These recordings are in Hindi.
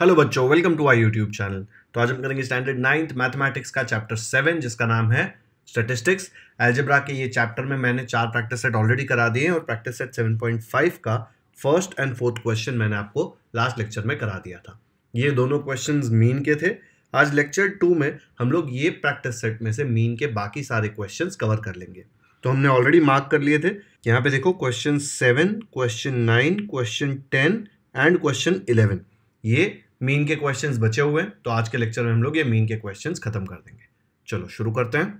हेलो बच्चों welcome to I YouTube channel तो आज हम करेंगे स्टैंडर्ड नाइन्थ मैथमेटिक्स का चैप्टर सेवन जिसका नाम है स्टेटिस्टिक्स एल्जेब्रा के ये चैप्टर में मैंने चार प्रैक्टिस सेट ऑलरेडी करा दिए हैं और practice set seven point five का फर्स्ट एंड फोर्थ क्वेश्चन मैंने आपको लास्ट लेक्चर में करा दिया था ये दोनों क्वेश्चन मीन के थे आज लेक्चर टू में हम लोग ये प्रैक्टिस सेट में से मीन के बाकी सारे क्वेश्चन कवर कर लेंगे तो हमने ऑलरेडी मार्क कर लिए थे यहाँ पे देखो question seven question nine question ten and question eleven ये मीन के क्वेश्चंस बचे हुए हैं तो आज के लेक्चर में हम लोग ये मीन के क्वेश्चंस खत्म कर देंगे चलो शुरू करते हैं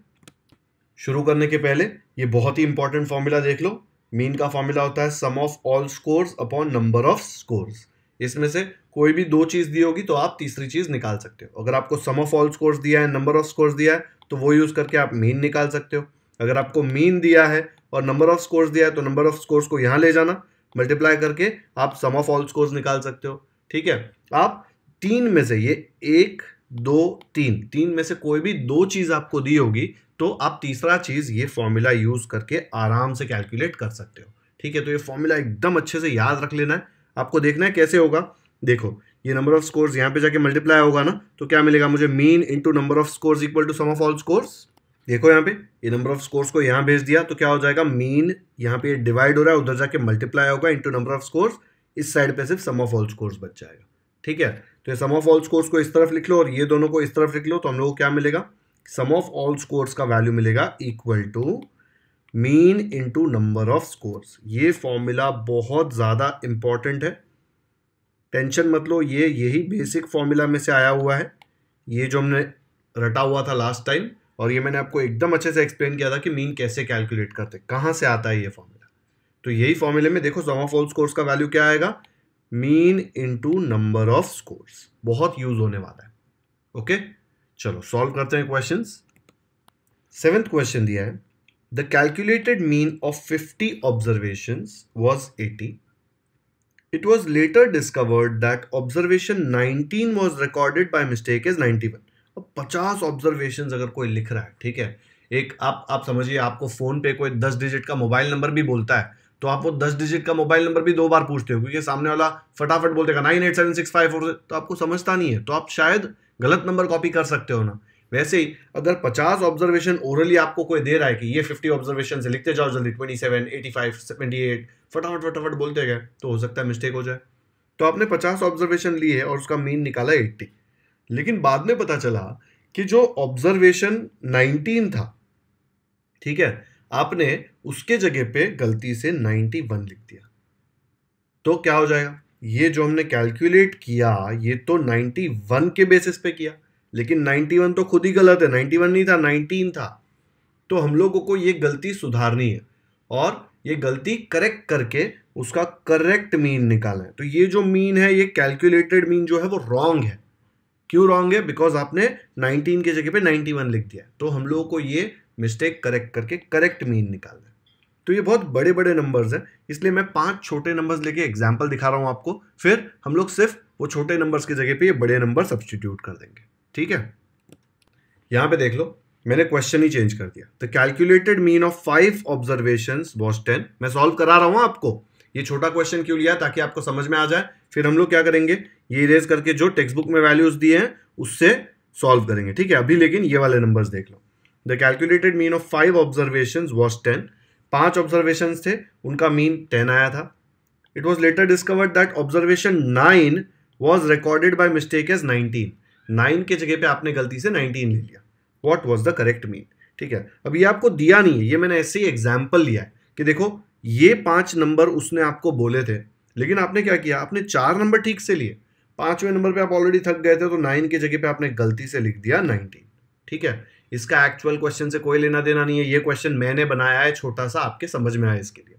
शुरू करने के पहले ये बहुत ही इंपॉर्टेंट फॉर्मूला देख लो मीन का फॉर्मूला होता है sum of all scores upon number of scores इसमें से कोई भी दो चीज़ दी होगी तो आप तीसरी चीज़ निकाल सकते हो अगर आपको सम ऑफ ऑल स्कोर्स दिया है नंबर ऑफ स्कोर्स दिया है तो वो यूज़ करके आप मीन निकाल सकते हो अगर आपको मीन दिया है और नंबर ऑफ स्कोर्स दिया है तो नंबर ऑफ स्कोर्स को यहाँ ले जाना मल्टीप्लाई करके आप सम ऑफ ऑल स्कोर्स निकाल सकते हो ठीक है आप तीन में से ये एक दो तीन तीन में से कोई भी दो चीज आपको दी होगी तो आप तीसरा चीज ये फॉर्मूला यूज करके आराम से कैलकुलेट कर सकते हो ठीक है तो ये फॉर्मूला एकदम अच्छे से याद रख लेना है आपको देखना है कैसे होगा देखो ये नंबर ऑफ स्कोर्स यहाँ पे जाके मल्टीप्लाई होगा ना तो क्या मिलेगा मुझे mean into number of scores equal to sum of all scores देखो यहाँ पे ये नंबर ऑफ स्कोर्स को यहाँ भेज दिया तो क्या हो जाएगा मीन यहाँ पे डिवाइड हो रहा है उधर जाके मल्टीप्लाई होगा इंटू नंबर ऑफ स्कोर्स इस साइड पे सिर्फ सम ऑफ ऑल स्कोर्स बच जाएगा ठीक है तो सम ऑफ ऑल स्कोर्स को इस तरफ लिख लो और ये दोनों को इस तरफ लिख लो तो हम लोग को क्या मिलेगा सम ऑफ ऑल स्कोर्स का वैल्यू मिलेगा equal to mean into number of scores ये फॉर्मूला बहुत ज़्यादा इम्पॉर्टेंट है टेंशन मत लो ये यही बेसिक फॉर्मूला में से आया हुआ है ये जो हमने रटा हुआ था लास्ट टाइम और ये मैंने आपको एकदम अच्छे से एक्सप्लेन किया था कि मीन कैसे कैलकुलेट करते कहाँ से आता है ये फॉर्मूला तो यही फॉर्मूले में देखो सम ऑफ ऑल स्कोर्स का वैल्यू क्या आएगा mean into number of scores बहुत यूज होने वाला है ओके okay? चलो सॉल्व करते हैं क्वेश्चन सेवेंथ क्वेश्चन दिया है the calculated mean of fifty observation was eighty it was later discovered that observation nineteen was recorded by mistake is ninety one अब पचास ऑब्जर्वेशन अगर कोई लिख रहा है ठीक है एक आप आप समझिए आपको फ़ोन पे कोई दस डिजिट का मोबाइल नंबर भी बोलता है तो आप वो दस डिजिट का मोबाइल नंबर भी दो बार पूछते हो क्योंकि सामने वाला फटाफट बोल देगा nine eight seven six five four तो आपको समझता नहीं है तो आप शायद गलत नंबर कॉपी कर सकते हो ना वैसे ही अगर पचास ऑब्जर्वेशन ओरली आपको कोई दे रहा है कि ये फिफ्टी ऑब्जर्वेशन से लिखते जाओ जल्दी twenty seven eighty five seventy eight फटाफट फटाफट बोलते गए तो हो सकता है मिस्टेक हो जाए तो आपने पचास ऑब्जर्वेशन लिए और उसका मीन निकाला एट्टी लेकिन बाद में पता चला कि जो ऑब्जर्वेशन नाइनटीन था ठीक है आपने उसके जगह पे गलती से 91 लिख दिया तो क्या हो जाएगा ये जो हमने कैलकुलेट किया ये तो 91 के बेसिस पे किया लेकिन 91 तो खुद ही गलत है 91 नहीं था 19 था तो हम लोगों को ये गलती सुधारनी है और ये गलती करेक्ट करके उसका करेक्ट मीन निकालना है तो ये जो मीन है ये कैलकुलेटेड मीन जो है वो रॉन्ग है क्यों रॉन्ग है बिकॉज आपने 19 के जगह पे 91 लिख दिया तो हम लोगों को ये मिस्टेक करेक्ट करके करेक्ट मीन निकाल दें तो ये बहुत बड़े बड़े नंबर्स हैं इसलिए मैं पांच छोटे नंबर्स लेके एग्जाम्पल दिखा रहा हूँ आपको फिर हम लोग सिर्फ वो छोटे नंबर्स की जगह पे ये बड़े नंबर सब्सटीट्यूट कर देंगे ठीक है यहाँ पे देख लो मैंने क्वेश्चन ही चेंज कर दिया the calculated mean of five observation was ten मैं सॉल्व करा रहा हूँ आपको ये छोटा क्वेश्चन क्यों लिया ताकि आपको समझ में आ जाए फिर हम लोग क्या करेंगे ये इरेज करके जो टेक्स्ट बुक में वैल्यूज दिए हैं उससे सॉल्व करेंगे ठीक है अभी लेकिन ये वाले नंबर्स देख लो the calculated mean of five observation was ten पांच ऑब्जर्वेशन थे उनका मीन टेन आया था it was later discovered that observation nine was recorded by mistake as nineteen nine के जगह पे आपने गलती से नाइनटीन ले लिया what was the correct mean ठीक है अब ये आपको दिया नहीं है ये मैंने ऐसे ही एग्जाम्पल लिया है कि देखो ये पांच नंबर उसने आपको बोले थे लेकिन आपने क्या किया आपने चार नंबर ठीक से लिए पांचवें नंबर पे आप ऑलरेडी थक गए थे तो नाइन के जगह पे आपने गलती से लिख दिया नाइनटीन ठीक है इसका एक्चुअल क्वेश्चन से कोई लेना देना नहीं है ये क्वेश्चन मैंने बनाया है छोटा सा आपके समझ में आए इसके लिए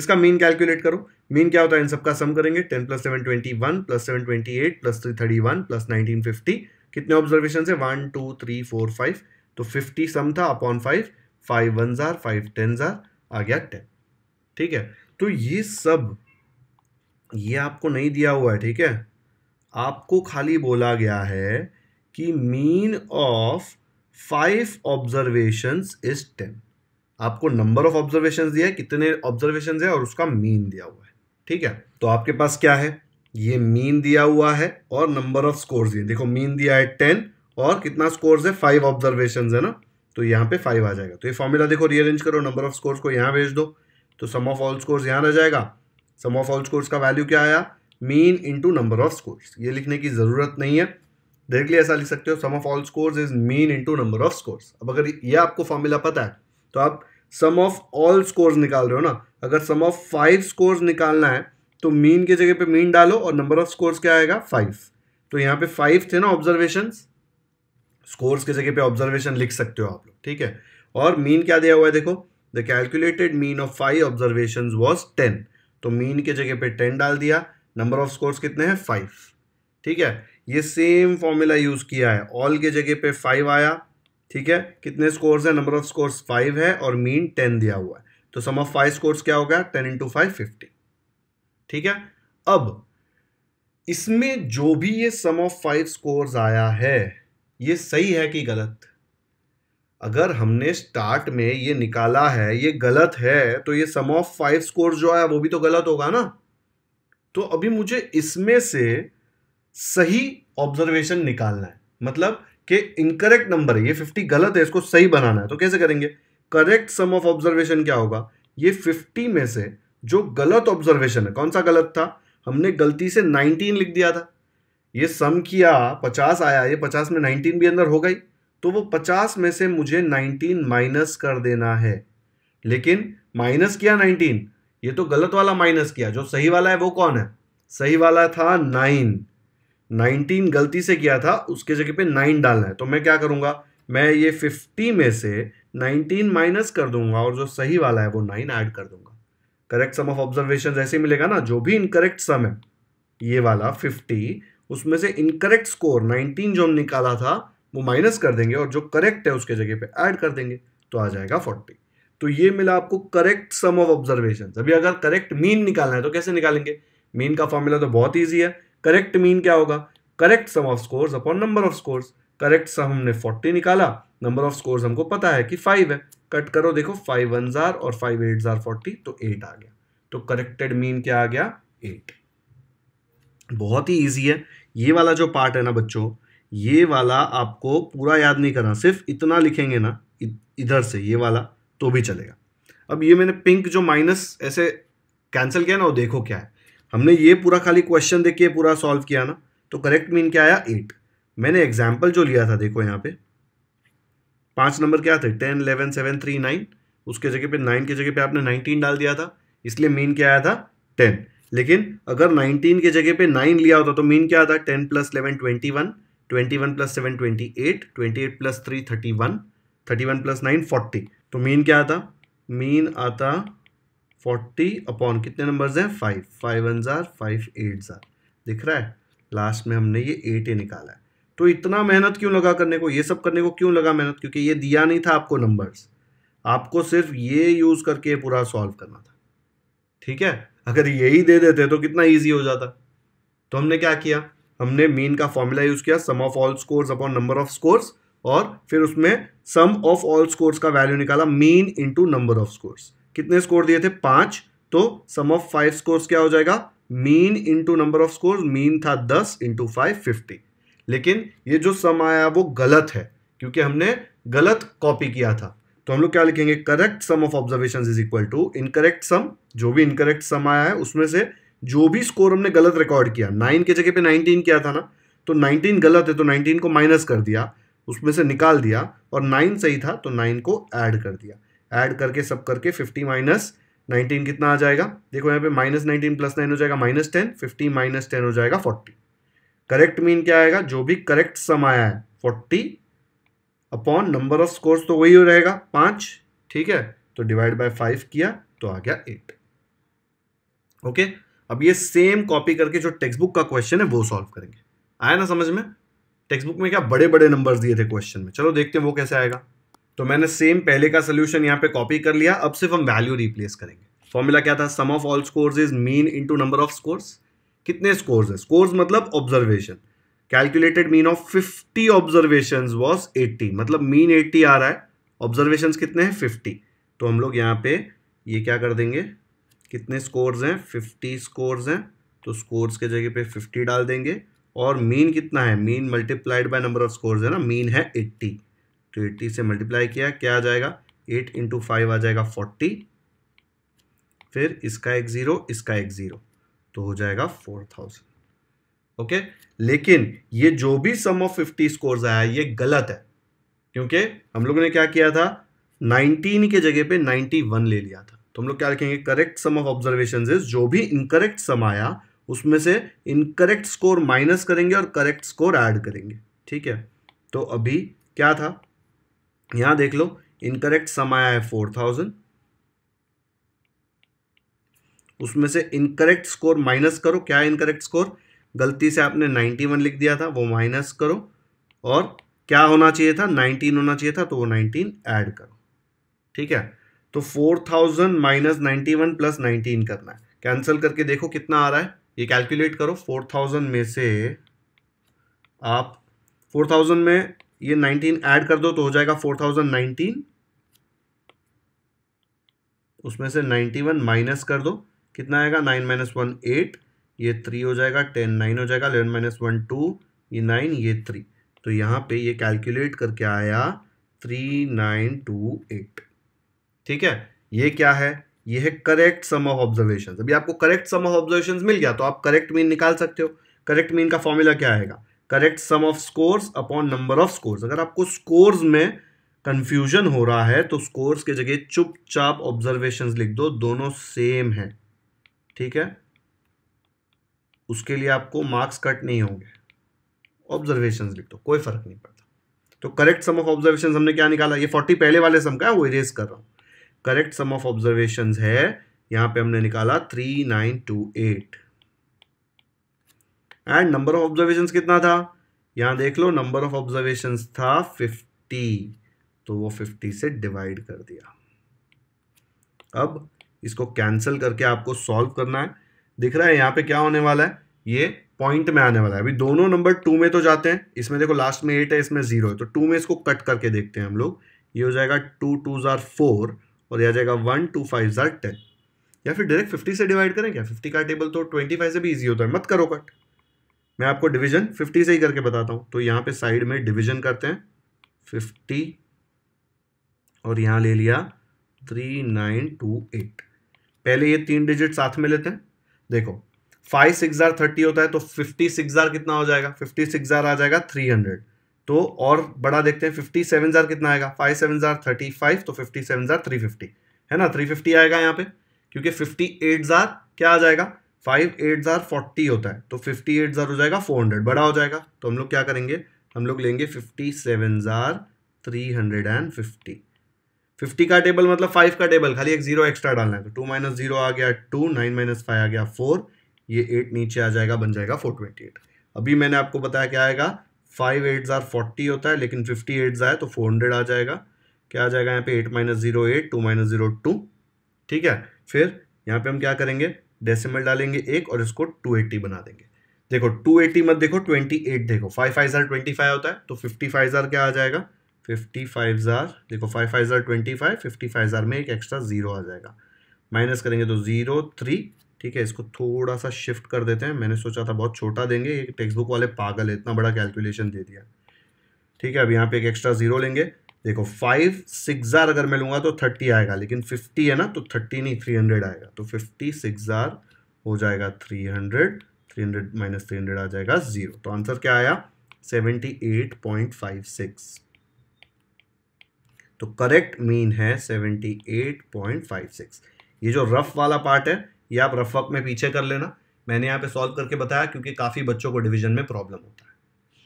इसका मीन कैलकुलेट करो मीन क्या होता है इन सबका सम करेंगे ten plus seven twenty one plus seven twenty eight plus three thirty one plus nineteen fifty कितने ऑब्जर्वेशन है one two three four five तो फिफ्टी सम था अपॉन फाइव फाइव वन जार फाइव टेन जार आ गया टेन ठीक है तो ये सब ये आपको नहीं दिया हुआ है ठीक है आपको खाली बोला गया है कि mean of five observation is ten आपको नंबर ऑफ ऑब्जर्वेशन दिया है कितने ऑब्जर्वेशन है और उसका मीन दिया हुआ है ठीक है तो आपके पास क्या है ये मीन दिया हुआ है और नंबर ऑफ स्कोर दिए देखो मीन दिया है टेन और कितना स्कोर है फाइव ऑब्जर्वेशन है ना तो यहाँ पे फाइव आ जाएगा तो ये फॉर्मूला देखो रीअरेंज करो नंबर ऑफ स्कोर्स को यहाँ भेज दो तो सम ऑफ ऑल स्कोर्स यहाँ रह जाएगा सम ऑफ ऑल स्कोर्स का वैल्यू क्या आया mean into number of scores ये लिखने की ज़रूरत नहीं है डायरेक्टली ऐसा लिख सकते हो sum of all scores is mean into number of scores अब अगर ये आपको फॉर्मूला पता है तो आप सम ऑफ ऑल स्कोर्स निकाल रहे हो ना अगर सम ऑफ फाइव स्कोर्स निकालना है तो मीन की जगह पे मीन डालो और नंबर ऑफ स्कोर्स क्या आएगा फाइव तो यहाँ पे फाइव थे ना ऑब्जर्वेशन स्कोर्स की जगह पे ऑब्जर्वेशन लिख सकते हो आप लोग ठीक है और मीन क्या दिया हुआ है देखो the calculated mean of five observation was ten तो मीन के जगह पे टेन डाल दिया नंबर ऑफ स्कोर्स कितने हैं फाइव ठीक है ये सेम फॉर्मूला यूज़ किया है ऑल के जगह पे फाइव आया ठीक है कितने स्कोर्स है नंबर ऑफ स्कोर्स फाइव है और मीन टेन दिया हुआ है तो सम ऑफ फाइव स्कोर्स क्या होगा टेन इंटू फाइव फिफ्टी ठीक है अब इसमें जो भी ये सम ऑफ फाइव स्कोर्स आया है ये सही है कि गलत अगर हमने स्टार्ट में ये निकाला है ये गलत है तो ये सम ऑफ फाइव स्कोर जो आया वो भी तो गलत होगा ना तो अभी मुझे इसमें से सही ऑब्जर्वेशन निकालना है मतलब कि इनकरेक्ट नंबर है ये फिफ्टी गलत है इसको सही बनाना है तो कैसे करेंगे करेक्ट सम ऑफ ऑब्जर्वेशन क्या होगा ये फिफ्टी में से जो गलत ऑब्जर्वेशन है कौन सा गलत था हमने गलती से नाइनटीन लिख दिया था ये सम किया पचास आया ये पचास में नाइनटीन भी अंदर हो गई तो वो पचास में से मुझे नाइनटीन माइनस कर देना है लेकिन माइनस किया नाइनटीन ये तो गलत वाला माइनस किया जो सही वाला है वो कौन है सही वाला था नाइन 19 गलती से किया था उसके जगह पे नाइन डालना है तो मैं क्या करूंगा मैं ये फिफ्टी में से नाइनटीन माइनस कर दूंगा और जो सही वाला है वो नाइन ऐड कर दूंगा करेक्ट सम ऑफ ऑब्जर्वेशन ऐसे मिलेगा ना जो भी इनकरेक्ट सम है ये वाला फिफ्टी उसमें से इनकरेक्ट स्कोर नाइनटीन जो हम निकाला था वो माइनस कर देंगे और जो करेक्ट है उसके जगह पे ऐड कर देंगे तो आ जाएगा फोर्टी तो ये मिला आपको करेक्ट सम ऑफ ऑब्जर्वेशन अभी अगर करेक्ट मीन निकालना है तो कैसे निकालेंगे मीन का फॉर्मूला तो बहुत ईजी है करेक्ट मीन क्या होगा correct sum of scores upon number of scores correct sum हमने फोर्टी निकाला नंबर ऑफ स्कोर्स हमको पता है कि फाइव है कट करो देखो फाइव वन जार और फाइव एट जार फोर्टी तो एट आ गया तो करेक्टेड मीन क्या आ गया एट बहुत ही ईजी है ये वाला जो पार्ट है ना बच्चों ये वाला आपको पूरा याद नहीं करना सिर्फ इतना लिखेंगे ना इधर से ये वाला तो भी चलेगा अब ये मैंने पिंक जो माइनस ऐसे कैंसिल किया ना वो देखो क्या है हमने ये पूरा खाली क्वेश्चन देख के पूरा सॉल्व किया ना तो करेक्ट मीन क्या आया एट मैंने एग्जाम्पल जो लिया था देखो यहाँ पे पाँच नंबर क्या थे ten eleven seven three nine उसके जगह पे नाइन के जगह पे आपने नाइनटीन डाल दिया था इसलिए मीन क्या आया था टेन लेकिन अगर नाइनटीन के जगह पे नाइन लिया होता तो मीन क्या आता ten plus eleven twenty one twenty one plus seven twenty eight twenty eight plus three thirty one thirty one plus nine forty तो मीन क्या आता मीन आता फोर्टी अपॉन कितने नंबर्स हैं फाइव फाइव वन ज़ार फाइव एट ज़ार दिख रहा है लास्ट में हमने ये एट ही निकाला है तो इतना मेहनत क्यों लगा करने को ये सब करने को क्यों लगा मेहनत क्योंकि ये दिया नहीं था आपको नंबर्स आपको सिर्फ ये यूज़ करके पूरा सॉल्व करना था ठीक है अगर यही दे देते तो कितना ईजी हो जाता तो हमने क्या किया हमने मीन का फॉर्मूला यूज़ किया sum of all scores upon number of scores और फिर उसमें सम ऑफ ऑल स्कोर्स का वैल्यू निकाला mean into number of scores कितने स्कोर दिए थे पांच तो सम ऑफ फाइव स्कोर्स क्या हो जाएगा mean into number of score mean था दस इंटू फाइव फिफ्टी लेकिन ये जो सम आया वो गलत है क्योंकि हमने गलत कॉपी किया था तो हम लोग क्या लिखेंगे correct sum of observation is equal to incorrect sum जो भी इनकरेक्ट सम आया है उसमें से जो भी स्कोर हमने गलत रिकॉर्ड किया नाइन के जगह पे नाइनटीन किया था ना तो नाइनटीन गलत है तो नाइनटीन को माइनस कर दिया उसमें से निकाल दिया और नाइन सही था तो नाइन को ऐड कर दिया ऐड करके सब करके फिफ्टी माइनस नाइनटीन कितना आ जाएगा देखो यहाँ पे माइनस नाइनटीन प्लस नाइन हो जाएगा minus ten fifty minus ten हो जाएगा फोर्टी करेक्ट मीन क्या आएगा जो भी करेक्ट सम आया है forty upon number of scores तो वही हो रहेगा पाँच ठीक है तो डिवाइड बाय फाइव किया तो आ गया एट ओके अब ये सेम कॉपी करके जो टेक्स्ट बुक का क्वेश्चन है वो सॉल्व करेंगे आया ना समझ में टेक्स्ट बुक में क्या बड़े बड़े नंबर्स दिए थे क्वेश्चन में चलो देखते हैं वो कैसे आएगा तो मैंने सेम पहले का सोल्यूशन यहाँ पे कॉपी कर लिया अब सिर्फ हम वैल्यू रिप्लेस करेंगे फॉर्मूला क्या था sum of all scores is mean into number of scores कितने स्कोर्स है स्कोर्स मतलब observation calculated mean of fifty observation was eighty मतलब मीन एट्टी आ रहा है ऑब्जर्वेशन कितने हैं फिफ्टी तो हम लोग यहाँ पे ये क्या कर देंगे कितने स्कोर्स हैं फिफ्टी स्कोर्स हैं तो स्कोर्स के जगह पे फिफ्टी डाल देंगे और मीन कितना है mean multiplied by number of scores है ना मीन है एट्टी तो एट्टी से मल्टीप्लाई किया क्या आ जाएगा एट इंटू फाइव आ जाएगा फोर्टी फिर इसका एक ज़ीरो इसका एक ज़ीरो तो हो जाएगा फोर थाउजेंड ओके लेकिन ये जो भी सम ऑफ फिफ्टी स्कोर्स आया ये गलत है क्योंकि हम लोगों ने क्या किया था नाइनटीन के जगह पे नाइन्टी वन ले लिया था तो हम लोग क्या लिखेंगे correct sum of observation is जो भी इनकरेक्ट सम आया उसमें से इनकरेक्ट स्कोर माइनस करेंगे और करेक्ट स्कोर ऐड करेंगे ठीक है तो अभी क्या था यहां देख लो इनकरेक्ट सम आया है फोर थाउजेंड उसमें से इनकरेक्ट स्कोर माइनस करो क्या है इनकरेक्ट स्कोर गलती से आपने नाइन्टी वन लिख दिया था वो माइनस करो और क्या होना चाहिए था नाइनटीन होना चाहिए था तो वो नाइनटीन ऐड करो ठीक है तो four thousand minus ninety one plus nineteen करना है कैंसिल करके देखो कितना आ रहा है ये कैलकुलेट करो फोर थाउजेंड में से आप फोर थाउजेंड में ये नाइनटीन ऐड कर दो तो हो जाएगा फोर थाउजेंड नाइनटीन उसमें से नाइन्टी वन माइनस कर दो कितना आएगा नाइन माइनस वन एट ये थ्री हो जाएगा टेन नाइन हो जाएगा इलेवन माइनस वन टू ये नाइन ये थ्री तो यहाँ पे ये कैलकुलेट करके आया थ्री नाइन टू एट ठीक है ये क्या है ये है करेक्ट सम ऑफ ऑब्जर्वेशन अभी आपको करेक्ट सम ऑफ ऑब्जर्वेशन मिल गया तो आप करेक्ट मीन निकाल सकते हो करेक्ट मीन का फॉर्मूला क्या आएगा correct sum of scores upon number of scores अगर आपको स्कोर्स में कंफ्यूजन हो रहा है तो स्कोर्स के जगह चुपचाप ऑब्जर्वेशन लिख दो दोनों सेम है ठीक है उसके लिए आपको मार्क्स कट नहीं होंगे ऑब्जर्वेशन लिख दो कोई फर्क नहीं पड़ता तो करेक्ट सम ऑफ ऑब्जर्वेशन हमने क्या निकाला ये फोर्टी पहले वाले सम का है वो इरेज कर रहा हूं करेक्ट सम ऑफ ऑब्जर्वेशन है यहां पे हमने निकाला three nine two eight and number of observation कितना था यहाँ देख लो नंबर ऑफ ऑब्जर्वेशन था फिफ्टी तो वो फिफ्टी से डिवाइड कर दिया अब इसको कैंसिल करके आपको सॉल्व करना है दिख रहा है यहाँ पे क्या होने वाला है ये पॉइंट में आने वाला है अभी दोनों नंबर टू में तो जाते हैं इसमें देखो लास्ट में एट है इसमें जीरो है तो टू में इसको कट करके देखते हैं हम लोग ये हो जाएगा टू टू ज़ार फोर और यह आ जाएगा वन टू फाइव ज़ार टेन या फिर डायरेक्ट फिफ्टी से डिवाइड करें क्या फिफ्टी का टेबल तो ट्वेंटी फाइव से भी ईजी होता है मत करो कट मैं आपको डिवीजन 50 से ही करके बताता हूँ तो यहाँ पे साइड में डिवीजन करते हैं 50 और यहाँ ले लिया 3928 पहले ये तीन डिजिट साथ में लेते हैं देखो फाइव सिक्स हजार थर्टी होता है तो फिफ्टी सिक्स हजार कितना हो जाएगा फिफ्टी सिक्स हजार आ जाएगा थ्री हंड्रेड तो और बड़ा देखते हैं फिफ्टी सेवन हजार कितना आएगा फाइव सेवन हजार थर्टी फाइव तो फिफ्टी सेवन जार थ्री फिफ्टी है ना थ्री फिफ्टी आएगा यहाँ पे क्योंकि फिफ्टी एट हजार क्या आ जाएगा फाइव एट ज़ार फोर्टी होता है तो फिफ्टी एट ज़ार हो जाएगा फोर हंड्रेड बड़ा हो जाएगा तो हम लोग क्या करेंगे हम लोग लेंगे फिफ्टी सेवन ज़ार three hundred and fifty fifty का टेबल मतलब फाइव का टेबल खाली एक जीरो एक्स्ट्रा डालना है तो टू माइनस जीरो आ गया टू नाइन माइनस फाइव आ गया फोर ये एट नीचे आ जाएगा बन जाएगा फोर ट्वेंटी एट अभी मैंने आपको बताया क्या आएगा फाइव एट ज़ार फोर्टी होता है लेकिन फिफ्टी एट जाए तो फोर हंड्रेड आ जाएगा क्या आ जाएगा यहाँ पे eight minus zero eight two minus zero two ठीक है फिर यहाँ पे हम क्या करेंगे डेसिमल डालेंगे एक और इसको 280 बना देंगे देखो 280 मत देखो 28 देखो फाइव फाइव हजार ट्वेंटी फाइव होता है तो फिफ्टी फाइव हजार क्या आ जाएगा फिफ्टी फाइव हजार देखो फाइव फाइव हजार ट्वेंटी फाइव फिफ्टी फाइव हजार में एक एक्स्ट्रा ज़ीरो आ जाएगा माइनस करेंगे तो ज़ीरो थ्री ठीक है इसको थोड़ा सा शिफ्ट कर देते हैं मैंने सोचा था बहुत छोटा देंगे ये टेक्स्ट बुक वाले पागल है इतना बड़ा कैलकुलेशन दे दिया ठीक है अब यहाँ पे एक एक्स्ट्रा ज़ीरो लेंगे देखो फाइव सिक्स आर अगर मैं लूंगा तो थर्टी आएगा लेकिन फिफ्टी है ना तो थर्टी नहीं थ्री हंड्रेड आएगा तो फिफ्टी सिक्स आर हो जाएगा three hundred three hundred minus three hundred आ जाएगा ज़ीरो तो आंसर क्या आया seventy eight point five six तो करेक्ट मीन है seventy eight point five six ये जो रफ वाला पार्ट है ये आप रफ वक में पीछे कर लेना मैंने यहाँ पे सॉल्व करके बताया क्योंकि काफ़ी बच्चों को डिविजन में प्रॉब्लम होता है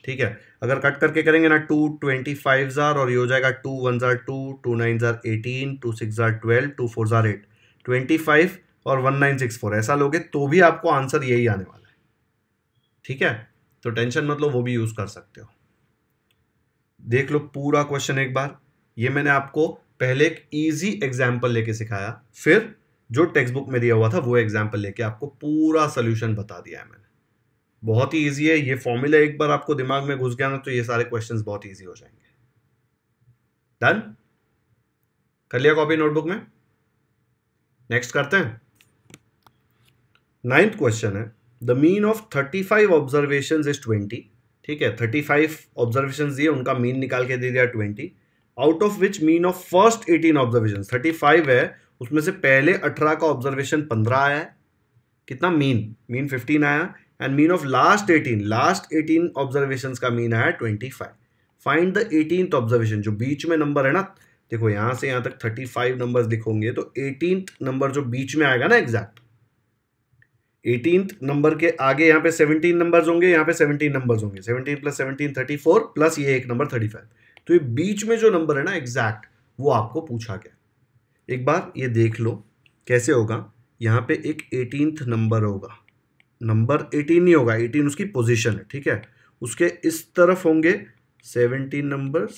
ठीक है अगर कट करके करेंगे ना टू ट्वेंटी फाइव ज़ार और ये हो जाएगा टू वन ज़ार टू टू नाइन ज़ार एटीन टू सिक्स ज़ार ट्वेल्व टू फोर ज़ार एट ट्वेंटी फाइव और वन नाइन सिक्स फोर ऐसा लोगे तो भी आपको आंसर यही आने वाला है ठीक है तो टेंशन मतलब वो भी यूज़ कर सकते हो देख लो पूरा क्वेश्चन एक बार ये मैंने आपको पहले एक ईजी एग्जाम्पल लेके सिखाया फिर जो टेक्स्ट बुक में दिया हुआ था वो एग्जाम्पल लेके आपको पूरा सोल्यूशन बता दिया है मैंने बहुत ही ईजी है ये फॉर्मूला एक बार आपको दिमाग में घुस गया ना तो ये सारे क्वेश्चंस बहुत इजी हो जाएंगे डन कर लिया कॉपी नोटबुक में नेक्स्ट करते हैं नाइन्थ क्वेश्चन है the mean of thirty five observation is twenty ठीक है थर्टी फाइव ऑब्जर्वेशन दिए उनका मीन निकाल के दे दिया twenty out of which mean of first eighteen observation thirty five है उसमें से पहले अठारह का ऑब्जर्वेशन पंद्रह आया है कितना मीन मीन फिफ्टीन आया and mean of last eighteen last eighteen observation का मीन आया five find the eighteen observation जो बीच में नंबर है ना देखो यहां से यहाँ तक थर्टी फाइव नंबर लिखोगे तो एटीन नंबर जो बीच में आएगा ना एग्जैक्ट एटीन नंबर के आगे यहाँ पे सेवनटीन नंबर होंगे यहाँ पे सेवनटीन नंबर होंगे seventeen plus thirty four plus ये एक नंबर फाइव तो ये बीच में जो नंबर है ना एग्जैक्ट वो आपको पूछा गया एक बार ये देख लो कैसे होगा यहाँ पे एक एटीन नंबर होगा नंबर एटीन नहीं होगा एटीन उसकी पोजीशन है ठीक है उसके इस तरफ होंगे सेवनटीन नंबर्स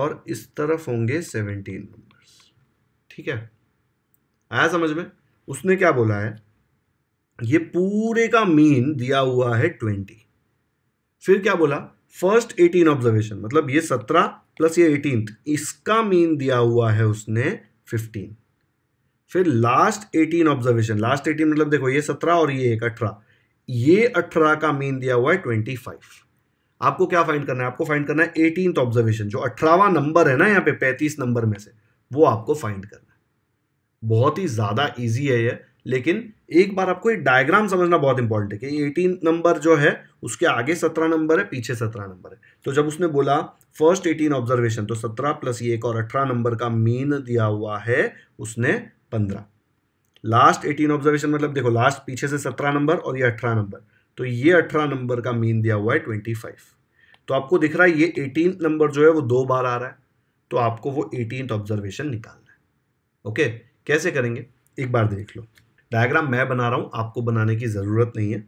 और इस तरफ होंगे सेवनटीन नंबर्स ठीक है आया समझ में उसने क्या बोला है ये पूरे का मीन दिया हुआ है ट्वेंटी फिर क्या बोला फर्स्ट एटीन ऑब्जर्वेशन मतलब ये सत्रह प्लस ये एटीन इसका मीन दिया हुआ है उसने फिफ्टीन फिर last eighteen observation last eighteen मतलब देखो ये सत्रह और ये एक अठारह ये अठारह का मीन दिया हुआ है ट्वेंटी फाइव आपको क्या फाइंड करना है आपको फाइंड करना है एटीन ऑब्जर्वेशन जो अठारहवा नंबर है ना यहाँ पे पैंतीस नंबर में से वो आपको फाइंड करना है बहुत ही ज़्यादा ईजी है ये लेकिन एक बार आपको ये डायग्राम समझना बहुत इंपॉर्टेंट है कि एटीन नंबर जो है उसके आगे सत्रह नंबर है पीछे सत्रह नंबर है तो जब उसने बोला फर्स्ट एटीन ऑब्जर्वेशन तो सत्रह प्लस एक और अठारह नंबर का मीन दिया हुआ है उसने पंद्रह लास्ट एटीन ऑब्जर्वेशन मतलब देखो लास्ट पीछे से सत्रह नंबर और ये अठारह नंबर तो ये अठारह नंबर का मीन दिया हुआ है ट्वेंटी फाइव तो आपको दिख रहा है ये एटीन नंबर जो है वो दो बार आ रहा है तो आपको वो एटीन ऑब्जर्वेशन निकालना है ओके कैसे करेंगे एक बार देख लो डायग्राम मैं बना रहा हूँ आपको बनाने की ज़रूरत नहीं है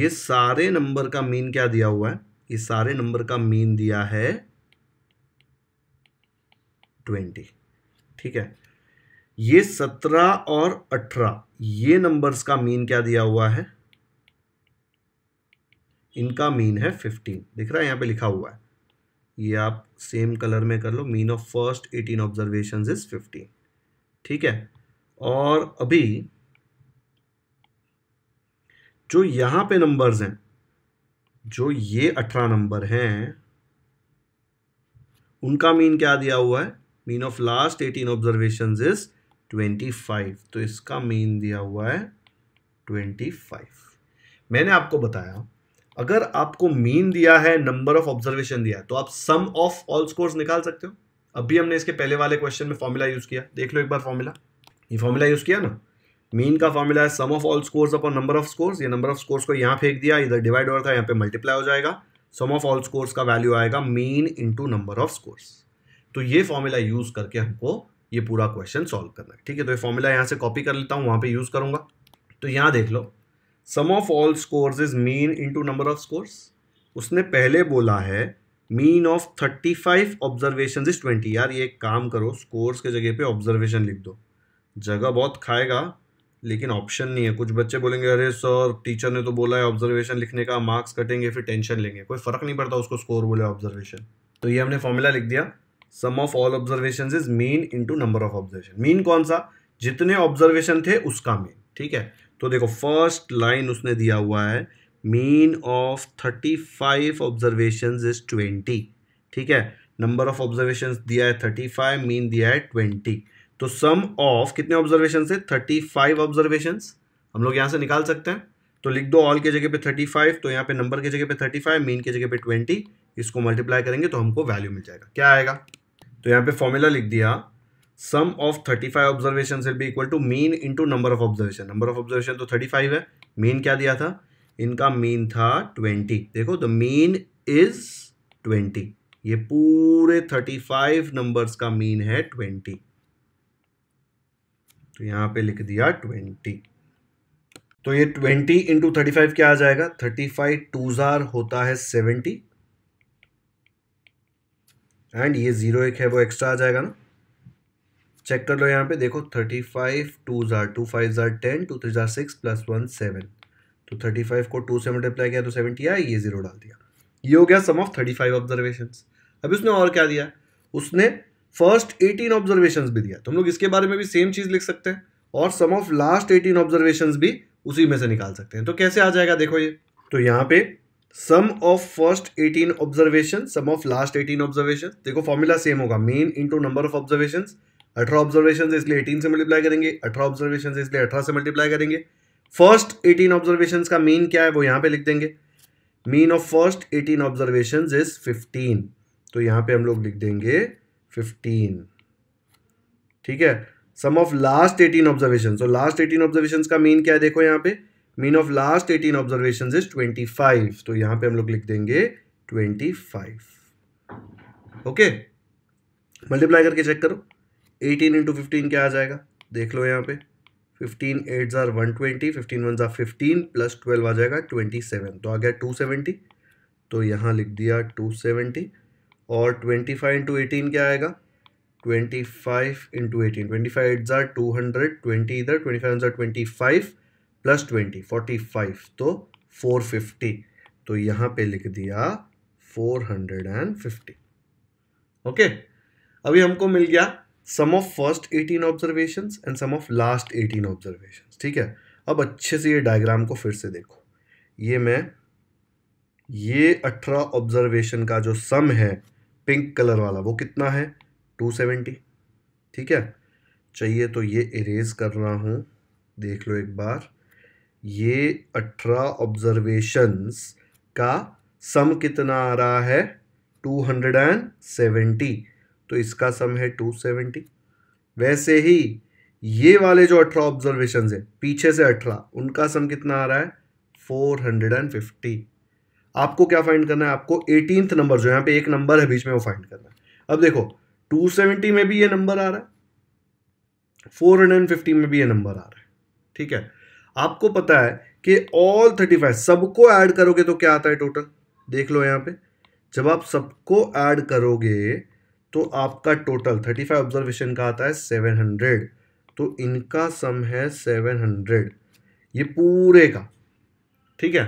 ये सारे नंबर का मीन क्या दिया हुआ है ये सारे नंबर का मीन दिया है ट्वेंटी ठीक है ये सत्रह और अठारह ये नंबर्स का मीन क्या दिया हुआ है इनका मीन है फिफ्टीन दिख रहा है यहां पे लिखा हुआ है ये आप सेम कलर में कर लो mean of first eighteen observation is fifteen ठीक है और अभी जो यहां पे नंबर्स हैं जो ये अठारह नंबर हैं उनका मीन क्या दिया हुआ है mean of last eighteen observation is twenty five तो इसका मीन दिया हुआ है ट्वेंटी फाइव मैंने आपको बताया अगर आपको मीन दिया है नंबर ऑफ ऑब्जर्वेशन दिया है तो आप सम ऑफ ऑल स्कोर्स निकाल सकते हो अभी हमने इसके पहले वाले क्वेश्चन में फॉर्मूला यूज़ किया देख लो एक बार फॉर्मूला ये फॉर्मूला यूज़ किया ना मीन का फॉर्मूला है sum of all scores upon number of scores ये नंबर ऑफ स्कोर्स को यहाँ फेंक दिया इधर डिवाइड हो रहा था यहाँ पे मल्टीप्लाई हो जाएगा सम ऑफ ऑल स्कोर्स का वैल्यू आएगा mean into number of scores तो ये फॉर्मूला यूज़ करके हमको ये पूरा क्वेश्चन सॉल्व करना है ठीक है तो ये फॉर्मूला यहाँ से कॉपी कर लेता हूँ वहाँ पे यूज़ करूँगा तो यहाँ देख लो sum of all scores is mean into number of scores उसने पहले बोला है mean of thirty five observation is twenty यार ये एक काम करो स्कोर्स के जगह पे ऑब्जर्वेशन लिख दो जगह बहुत खाएगा लेकिन ऑप्शन नहीं है कुछ बच्चे बोलेंगे अरे सर टीचर ने तो बोला है ऑब्जर्वेशन लिखने का मार्क्स कटेंगे फिर टेंशन लेंगे कोई फ़र्क नहीं पड़ता उसको स्कोर बोले ऑब्जर्वेशन तो ये हमने फॉर्मूला लिख दिया sum of all observation is mean into number of observation mean कौन सा जितने ऑब्जर्वेशन थे उसका मीन ठीक है तो देखो फर्स्ट लाइन उसने दिया हुआ है mean of thirty five observation is twenty ठीक है नंबर ऑफ ऑब्जर्वेशन दिया है थर्टी फाइव मीन दिया है ट्वेंटी तो सम ऑफ कितने ऑब्जर्वेशन है थर्टी फाइव ऑब्जर्वेशन हम लोग यहाँ से निकाल सकते हैं तो लिख दो ऑल के जगह पे थर्टी फाइव तो यहाँ पे नंबर के जगह पे थर्टी फाइव मीन के जगह पे ट्वेंटी इसको मल्टीप्लाई करेंगे तो हमको वैल्यू मिल जाएगा क्या आएगा तो यहाँ पे फॉर्मूला लिख दिया sum of thirty five observation will be equal to mean into number of observation number of observation तो थर्टी फाइव है मीन क्या दिया था इनका मीन था ट्वेंटी देखो द मीन इज ट्वेंटी ये पूरे थर्टी फाइव नंबर्स का मीन है ट्वेंटी तो यहाँ पे लिख दिया ट्वेंटी तो ये ट्वेंटी इंटू थर्टी फाइव क्या आ जाएगा थर्टी फाइव टू जार होता है सेवेंटी एंड ये ज़ीरो एक है वो एक्स्ट्रा आ जाएगा ना चेक कर लो यहाँ पे देखो थर्टी फाइव टू ज़ार टू फाइव ज़ार टेन टू थ्री ज़ार सिक्स प्लस वन सेवन तो थर्टी फाइव को टू से मल्टीप्लाई किया तो सेवेंटी आया ये ज़ीरो डाल दिया ये हो गया sum of thirty five observation अभी उसने और क्या दिया उसने फर्स्ट एटीन ऑब्जर्वेशन भी दिया तो हम लोग इसके बारे में भी सेम चीज़ लिख सकते हैं और sum of last eighteen observation भी उसी में से निकाल सकते हैं तो कैसे आ जाएगा देखो ये तो यहाँ पे sum of first eighteen observation sum of last eighteen observation देखो फॉर्मूला सेम होगा mean into number of observation अठारह ऑब्जर्वेशन इसलिए एटीन से मल्टीप्लाई करेंगे अठारह ऑब्जर्वेशन इसलिए अठारह से मल्टीप्लाई करेंगे फर्स्ट एटीन ऑब्जर्वेशन का मीन क्या है वो यहाँ पे लिख देंगे mean of first eighteen observation is fifteen तो यहाँ पे हम लोग लिख देंगे फिफ्टीन ठीक है sum of last eighteen observation तो लास्ट एटीन ऑब्जर्वेशन का मीन क्या है देखो यहाँ पे mean of last eighteen observation is twenty five तो यहाँ पे हम लोग लिख देंगे ट्वेंटी फाइव ओके मल्टीप्लाई करके चेक करो एटीन इंटू फिफ्टीन क्या आ जाएगा देख लो यहाँ पे फिफ्टीन एट ज़ार वन ट्वेंटी फिफ्टीन वन ज़ार फिफ्टीन प्लस ट्वेल्व आ जाएगा ट्वेंटी सेवन तो आ गया टू सेवेंटी तो यहाँ लिख दिया टू सेवेंटी और ट्वेंटी फाइव इंटू एटीन क्या आएगा twenty five into eighteen twenty five eight ज़ार टू हंड्रेड ट्वेंटी इधर ट्वेंटी फाइव ज़ार twenty five plus twenty forty five तो फोर फिफ्टी तो यहां पे लिख दिया four hundred and fifty okay अभी हमको मिल गया sum of first eighteen observation and sum of last eighteen observation ठीक है अब अच्छे से ये डायग्राम को फिर से देखो ये मैं ये अठारह ऑब्जर्वेशन का जो सम है पिंक कलर वाला वो कितना है टू सेवेंटी ठीक है चाहिए तो ये इरेज कर रहा हूं देख लो एक बार ये अठारह ऑब्जर्वेशंस का सम कितना आ रहा है टू हंड्रेड एंड सेवेंटी तो इसका सम है टू सेवेंटी वैसे ही ये वाले जो अठारह ऑब्जर्वेशन है पीछे से अठारह उनका सम कितना आ रहा है फोर हंड्रेड एंड फिफ्टी आपको क्या फाइंड करना है आपको एटीनथ नंबर जो यहाँ पे एक नंबर है बीच में वो फाइंड करना है अब देखो टू सेवेंटी में भी ये नंबर आ रहा है फोर हंड्रेड एंड फिफ्टी में भी ये नंबर आ रहा है ठीक है आपको पता है कि ऑल थर्टी फाइव सबको ऐड करोगे तो क्या आता है टोटल देख लो यहाँ पे जब आप सबको ऐड करोगे तो आपका टोटल थर्टी फाइव ऑब्जर्वेशन का आता है सेवन हंड्रेड तो इनका सम है सेवन हंड्रेड ये पूरे का ठीक है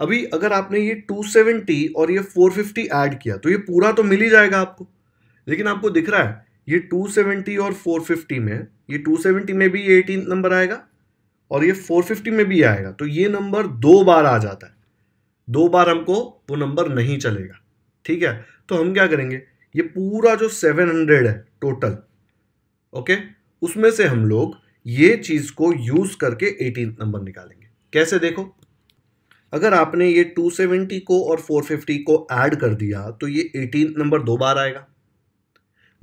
अभी अगर आपने ये टू सेवेंटी और ये फोर फिफ्टी ऐड किया तो ये पूरा तो मिल ही जाएगा आपको लेकिन आपको दिख रहा है ये टू सेवेंटी और फोर फिफ्टी में ये टू सेवेंटी में भी ये एटीन नंबर आएगा और ये 450 में भी आएगा तो ये नंबर दो बार आ जाता है दो बार हमको वो नंबर नहीं चलेगा ठीक है तो हम क्या करेंगे ये पूरा जो 700 है टोटल ओके उसमें से हम लोग ये चीज़ को यूज़ करके एटीन नंबर निकालेंगे कैसे देखो अगर आपने ये 270 को और 450 को ऐड कर दिया तो ये एटीन नंबर दो बार आएगा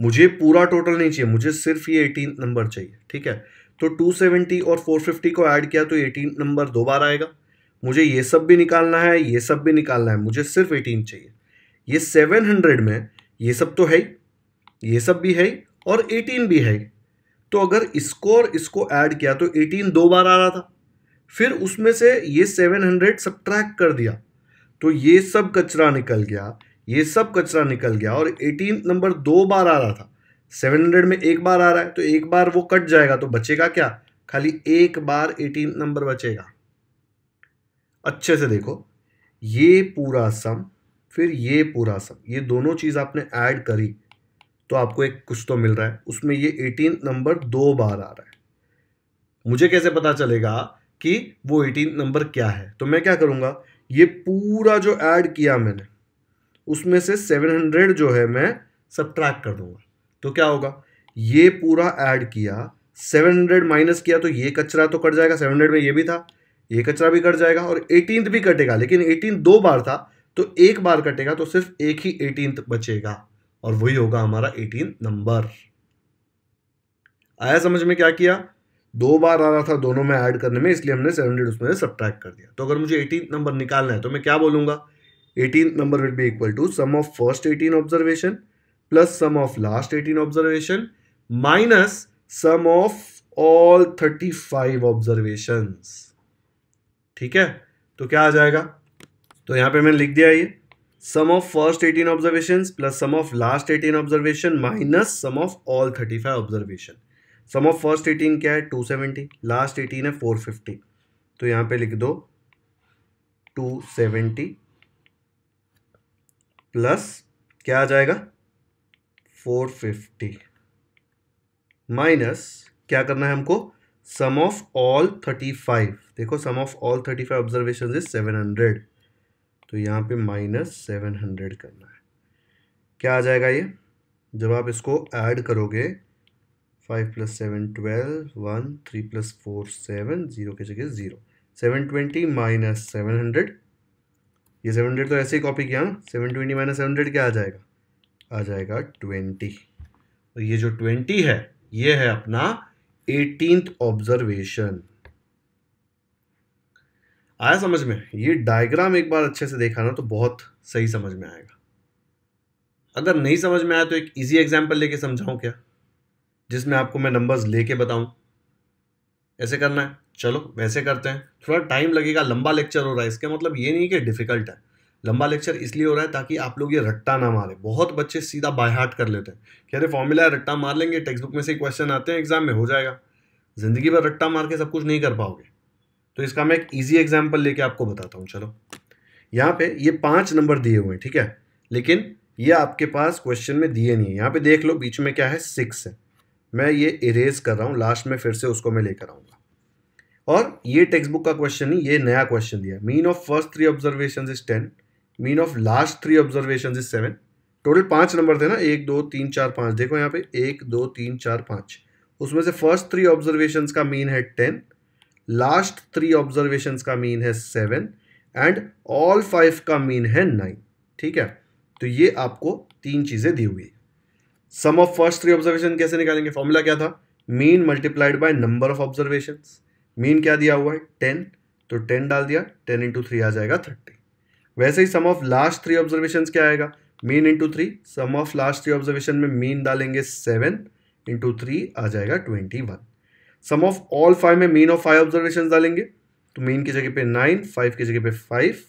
मुझे पूरा टोटल नहीं चाहिए मुझे सिर्फ ये एटीन नंबर चाहिए ठीक है तो 270 और 450 को ऐड किया तो 18 नंबर दो बार आएगा मुझे ये सब भी निकालना है ये सब भी निकालना है मुझे सिर्फ 18 चाहिए ये 700 में ये सब तो है ही ये सब भी है और 18 भी है तो अगर इसको और इसको ऐड किया तो 18 दो बार आ रहा था फिर उसमें से ये 700 हंड्रेड कर दिया तो ये सब कचरा निकल गया ये सब कचरा निकल गया और 18 नंबर दो बार आ रहा था सेवन हंड्रेड में एक बार आ रहा है तो एक बार वो कट जाएगा तो बचेगा क्या खाली एक बार एटीन नंबर बचेगा अच्छे से देखो ये पूरा सम फिर ये पूरा सम ये दोनों चीज़ आपने ऐड करी तो आपको एक कुछ तो मिल रहा है उसमें ये एटीन नंबर दो बार आ रहा है मुझे कैसे पता चलेगा कि वो एटीन नंबर क्या है तो मैं क्या करूँगा ये पूरा जो ऐड किया मैंने उसमें से सेवन हंड्रेड जो है मैं सब कर दूंगा तो क्या होगा ये पूरा ऐड किया 700 माइनस किया तो ये कचरा तो कट जाएगा 700 में ये भी था ये कचरा भी कट जाएगा और एटीन भी कटेगा लेकिन एटीन दो बार था तो एक बार कटेगा तो सिर्फ एक ही एटीन बचेगा और वही होगा हमारा एटीन नंबर आया समझ में क्या किया दो बार आ रहा था दोनों में ऐड करने में इसलिए हमने सेवन हंड्रेड उसमें सब्ट्रैक्ट कर दिया तो अगर मुझे एटीन नंबर निकालना है तो मैं क्या बोलूंगा eighteen number will be equal to sum of first eighteen observation plus sum of last 18 observation minus sum of all 35 observations ठीक है तो क्या आ जाएगा तो यहां पे मैंने लिख दिया ये sum of first eighteen observation plus sum of last eighteen observation minus sum of all thirty five observation sum of first eighteen क्या है टू सेवेंटी लास्ट एटीन है फोर फिफ्टी तो यहां पे लिख दो टू सेवेंटी प्लस क्या आ जाएगा फोर फिफ्टी माइनस क्या करना है हमको sum of all thirty five देखो sum of all thirty five observation is seven hundred तो यहाँ पे माइनस सेवन हंड्रेड करना है क्या आ जाएगा ये जब आप इसको ऐड करोगे five plus seven twelve one three plus four seven zero के जगह zero seven twenty minus seven hundred ये सेवन हंड्रेड तो ऐसे ही कॉपी किया ना seven twenty minus seven hundred क्या आ जाएगा आ जाएगा ट्वेंटी और ये जो ट्वेंटी है ये है अपना एटीनथ ऑब्जर्वेशन आया समझ में ये डायग्राम एक बार अच्छे से देखा ना तो बहुत सही समझ में आएगा अगर नहीं समझ में आया तो एक इजी एग्जांपल लेके समझाऊं क्या जिसमें आपको मैं नंबर्स लेके बताऊं ऐसे करना है चलो वैसे करते हैं थोड़ा टाइम लगेगा लंबा लेक्चर हो रहा है इसका मतलब ये नहीं कि डिफ़िकल्ट है लंबा लेक्चर इसलिए हो रहा है ताकि आप लोग ये रट्टा ना मारे बहुत बच्चे सीधा बाय हार्ट कर लेते हैं कह रहे फॉर्मूला है रट्टा मार लेंगे टेक्स्ट बुक में से क्वेश्चन आते हैं एग्जाम में हो जाएगा ज़िंदगी भर रट्टा मार के सब कुछ नहीं कर पाओगे तो इसका मैं एक ईजी एग्जाम्पल लेके आपको बताता हूँ चलो यहाँ पे ये पाँच नंबर दिए हुए हैं ठीक है लेकिन ये आपके पास क्वेश्चन में दिए नहीं है यहाँ पे देख लो बीच में क्या है सिक्स है मैं ये इरेज कर रहा हूँ लास्ट में फिर से उसको मैं लेकर आऊँगा और ये टेक्स्ट बुक का क्वेश्चन नहीं ये नया क्वेश्चन दिया mean of first three observation is ten mean of last three observation is seven total पांच नंबर थे ना एक दो तीन चार पाँच देखो यहाँ पे एक दो तीन चार पाँच उसमें से फर्स्ट थ्री ऑब्जर्वेशन का मीन है टेन लास्ट थ्री ऑब्जर्वेशन का मीन है सेवन एंड ऑल फाइव का मीन है नाइन ठीक है तो ये आपको तीन चीज़ें दी हुई sum of first three observation कैसे निकालेंगे फॉर्मूला क्या था mean multiplied by number of observation mean क्या दिया हुआ है टेन तो टेन डाल दिया टेन इंटू थ्री आ जाएगा थर्टी वैसे ही sum of last three observation क्या आएगा mean into three sum of last three observation में मीन डालेंगे सेवन इंटू थ्री आ जाएगा twenty one sum of all five में मीन ऑफ फाइव ऑब्जर्वेशन डालेंगे तो मीन की जगह पे नाइन फाइव की जगह पे five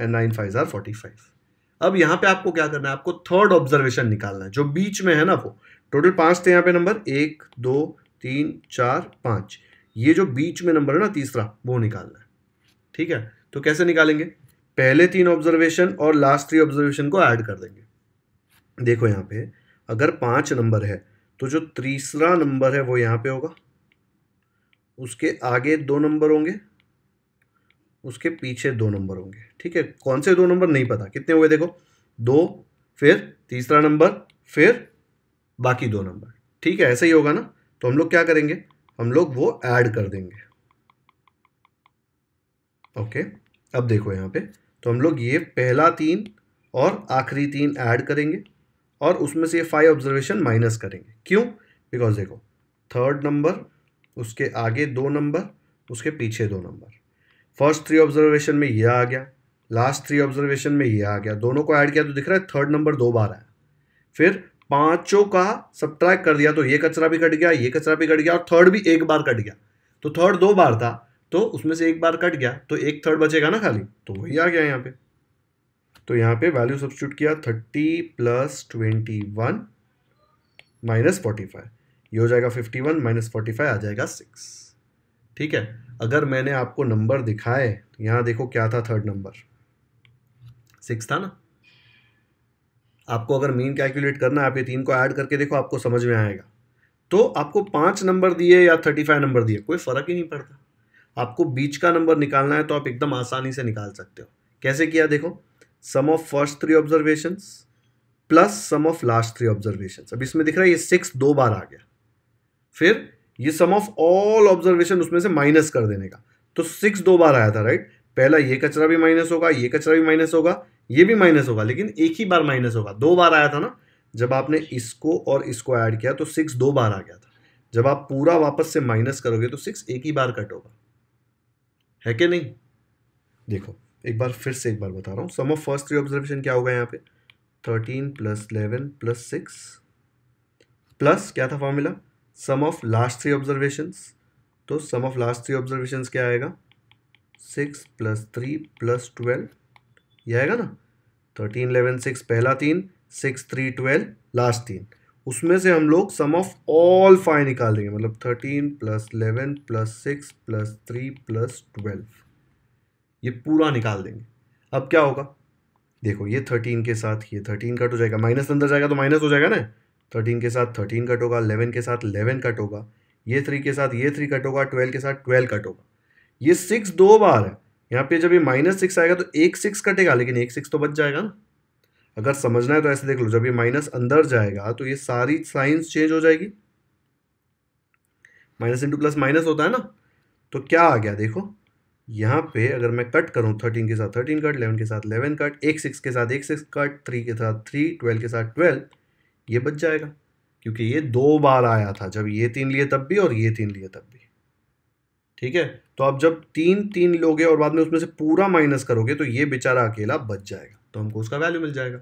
and nine five are forty five अब यहाँ पे आपको क्या करना है आपको थर्ड ऑब्जर्वेशन निकालना है जो बीच में है ना वो टोटल पांच थे यहाँ पे नंबर एक दो तीन चार पाँच ये जो बीच में नंबर है ना तीसरा वो निकालना है ठीक है तो कैसे निकालेंगे पहले तीन ऑब्जर्वेशन और लास्ट थ्री ऑब्जर्वेशन को ऐड कर देंगे देखो यहाँ पे अगर पांच नंबर है तो जो तीसरा नंबर है वो यहाँ पे होगा उसके आगे दो नंबर होंगे उसके पीछे दो नंबर होंगे ठीक है कौन से दो नंबर नहीं पता कितने हुए देखो दो फिर तीसरा नंबर फिर बाकी दो नंबर ठीक है ऐसे ही होगा ना तो हम लोग क्या करेंगे हम लोग वो ऐड कर देंगे ओके अब देखो यहाँ पे तो हम लोग ये पहला तीन और आखिरी तीन ऐड करेंगे और उसमें से ये फाइव ऑब्जर्वेशन माइनस करेंगे क्यों बिकॉज देखो थर्ड नंबर उसके आगे दो नंबर उसके पीछे दो नंबर फर्स्ट थ्री ऑब्जर्वेशन में ये आ गया लास्ट थ्री ऑब्जर्वेशन में ये आ गया दोनों को ऐड किया तो दिख रहा है थर्ड नंबर दो बार आया फिर पांचों का सब्ट्रैक्ट कर दिया तो ये कचरा भी कट गया ये कचरा भी कट गया और थर्ड भी एक बार कट गया तो थर्ड दो बार था तो उसमें से एक बार कट गया तो एक थर्ड बचेगा ना खाली तो वही आ गया यहाँ पे तो यहाँ पे वैल्यू सब्सिट्यूट किया thirty plus twenty one minus forty five ये हो जाएगा fifty one minus forty five आ जाएगा सिक्स ठीक है अगर मैंने आपको नंबर दिखाए तो यहाँ देखो क्या था थर्ड नंबर सिक्स था ना आपको अगर मीन कैलकुलेट करना है आप ये तीन को ऐड करके देखो आपको समझ में आएगा तो आपको पाँच नंबर दिए या थर्टी फाइव नंबर दिए कोई फ़र्क ही नहीं पड़ता आपको बीच का नंबर निकालना है तो आप एकदम आसानी से निकाल सकते हो कैसे किया देखो sum of first three observation plus sum of last three observation अब इसमें दिख रहा है ये सिक्स दो बार आ गया फिर ये सम ऑफ ऑल ऑब्जर्वेशन उसमें से माइनस कर देने का तो सिक्स दो बार आया था राइट पहला ये कचरा भी माइनस होगा ये कचरा भी माइनस होगा ये भी माइनस होगा लेकिन एक ही बार माइनस होगा दो बार आया था ना जब आपने इसको और इसको ऐड किया तो सिक्स दो बार आ गया था जब आप पूरा वापस से माइनस करोगे तो सिक्स एक ही बार कट होगा है कि नहीं देखो एक बार फिर से एक बार बता रहा हूँ sum of first three observation क्या होगा यहाँ पे thirteen plus eleven plus six plus क्या था formula sum of last three observations तो sum of last three observations क्या आएगा six plus three plus twelve ये आएगा ना थर्टीन इलेवन सिक्स पहला तीन सिक्स थ्री ट्वेल्व लास्ट तीन उसमें से हम लोग सम ऑफ ऑल फाइव निकाल देंगे मतलब thirteen plus eleven plus six plus three plus twelve ये पूरा निकाल देंगे अब क्या होगा देखो ये थर्टीन के साथ ये थर्टीन कट हो जाएगा माइनस अंदर जाएगा तो माइनस हो जाएगा ना थर्टीन के साथ थर्टीन कट होगा इलेवन के साथ इलेवन कट होगा ये थ्री के साथ ये थ्री कट होगा ट्वेल्व के साथ ट्वेल्व कट होगा ये सिक्स दो बार है यहाँ पे जब ये माइनस सिक्स आएगा तो एक सिक्स कटेगा लेकिन एक सिक्स तो बच जाएगा ना अगर समझना है तो ऐसे देख लो जब ये माइनस अंदर जाएगा तो ये सारी साइंस चेंज हो जाएगी माइनस इंटू प्लस माइनस होता है ना तो क्या आ गया देखो यहाँ पे अगर मैं कट करूँ थर्टीन के साथ थर्टीन कट इलेवन के साथ इलेवन कट एक सिक्स के साथ एक सिक्स कट थ्री के साथ थ्री ट्वेल्व के साथ ट्वेल्व ये बच जाएगा क्योंकि ये दो बार आया था जब ये तीन लिए तब भी और ये तीन लिए तब भी ठीक है तो अब जब तीन तीन लोगे और बाद में उसमें से पूरा माइनस करोगे तो ये बेचारा अकेला बच जाएगा तो हमको उसका वैल्यू मिल जाएगा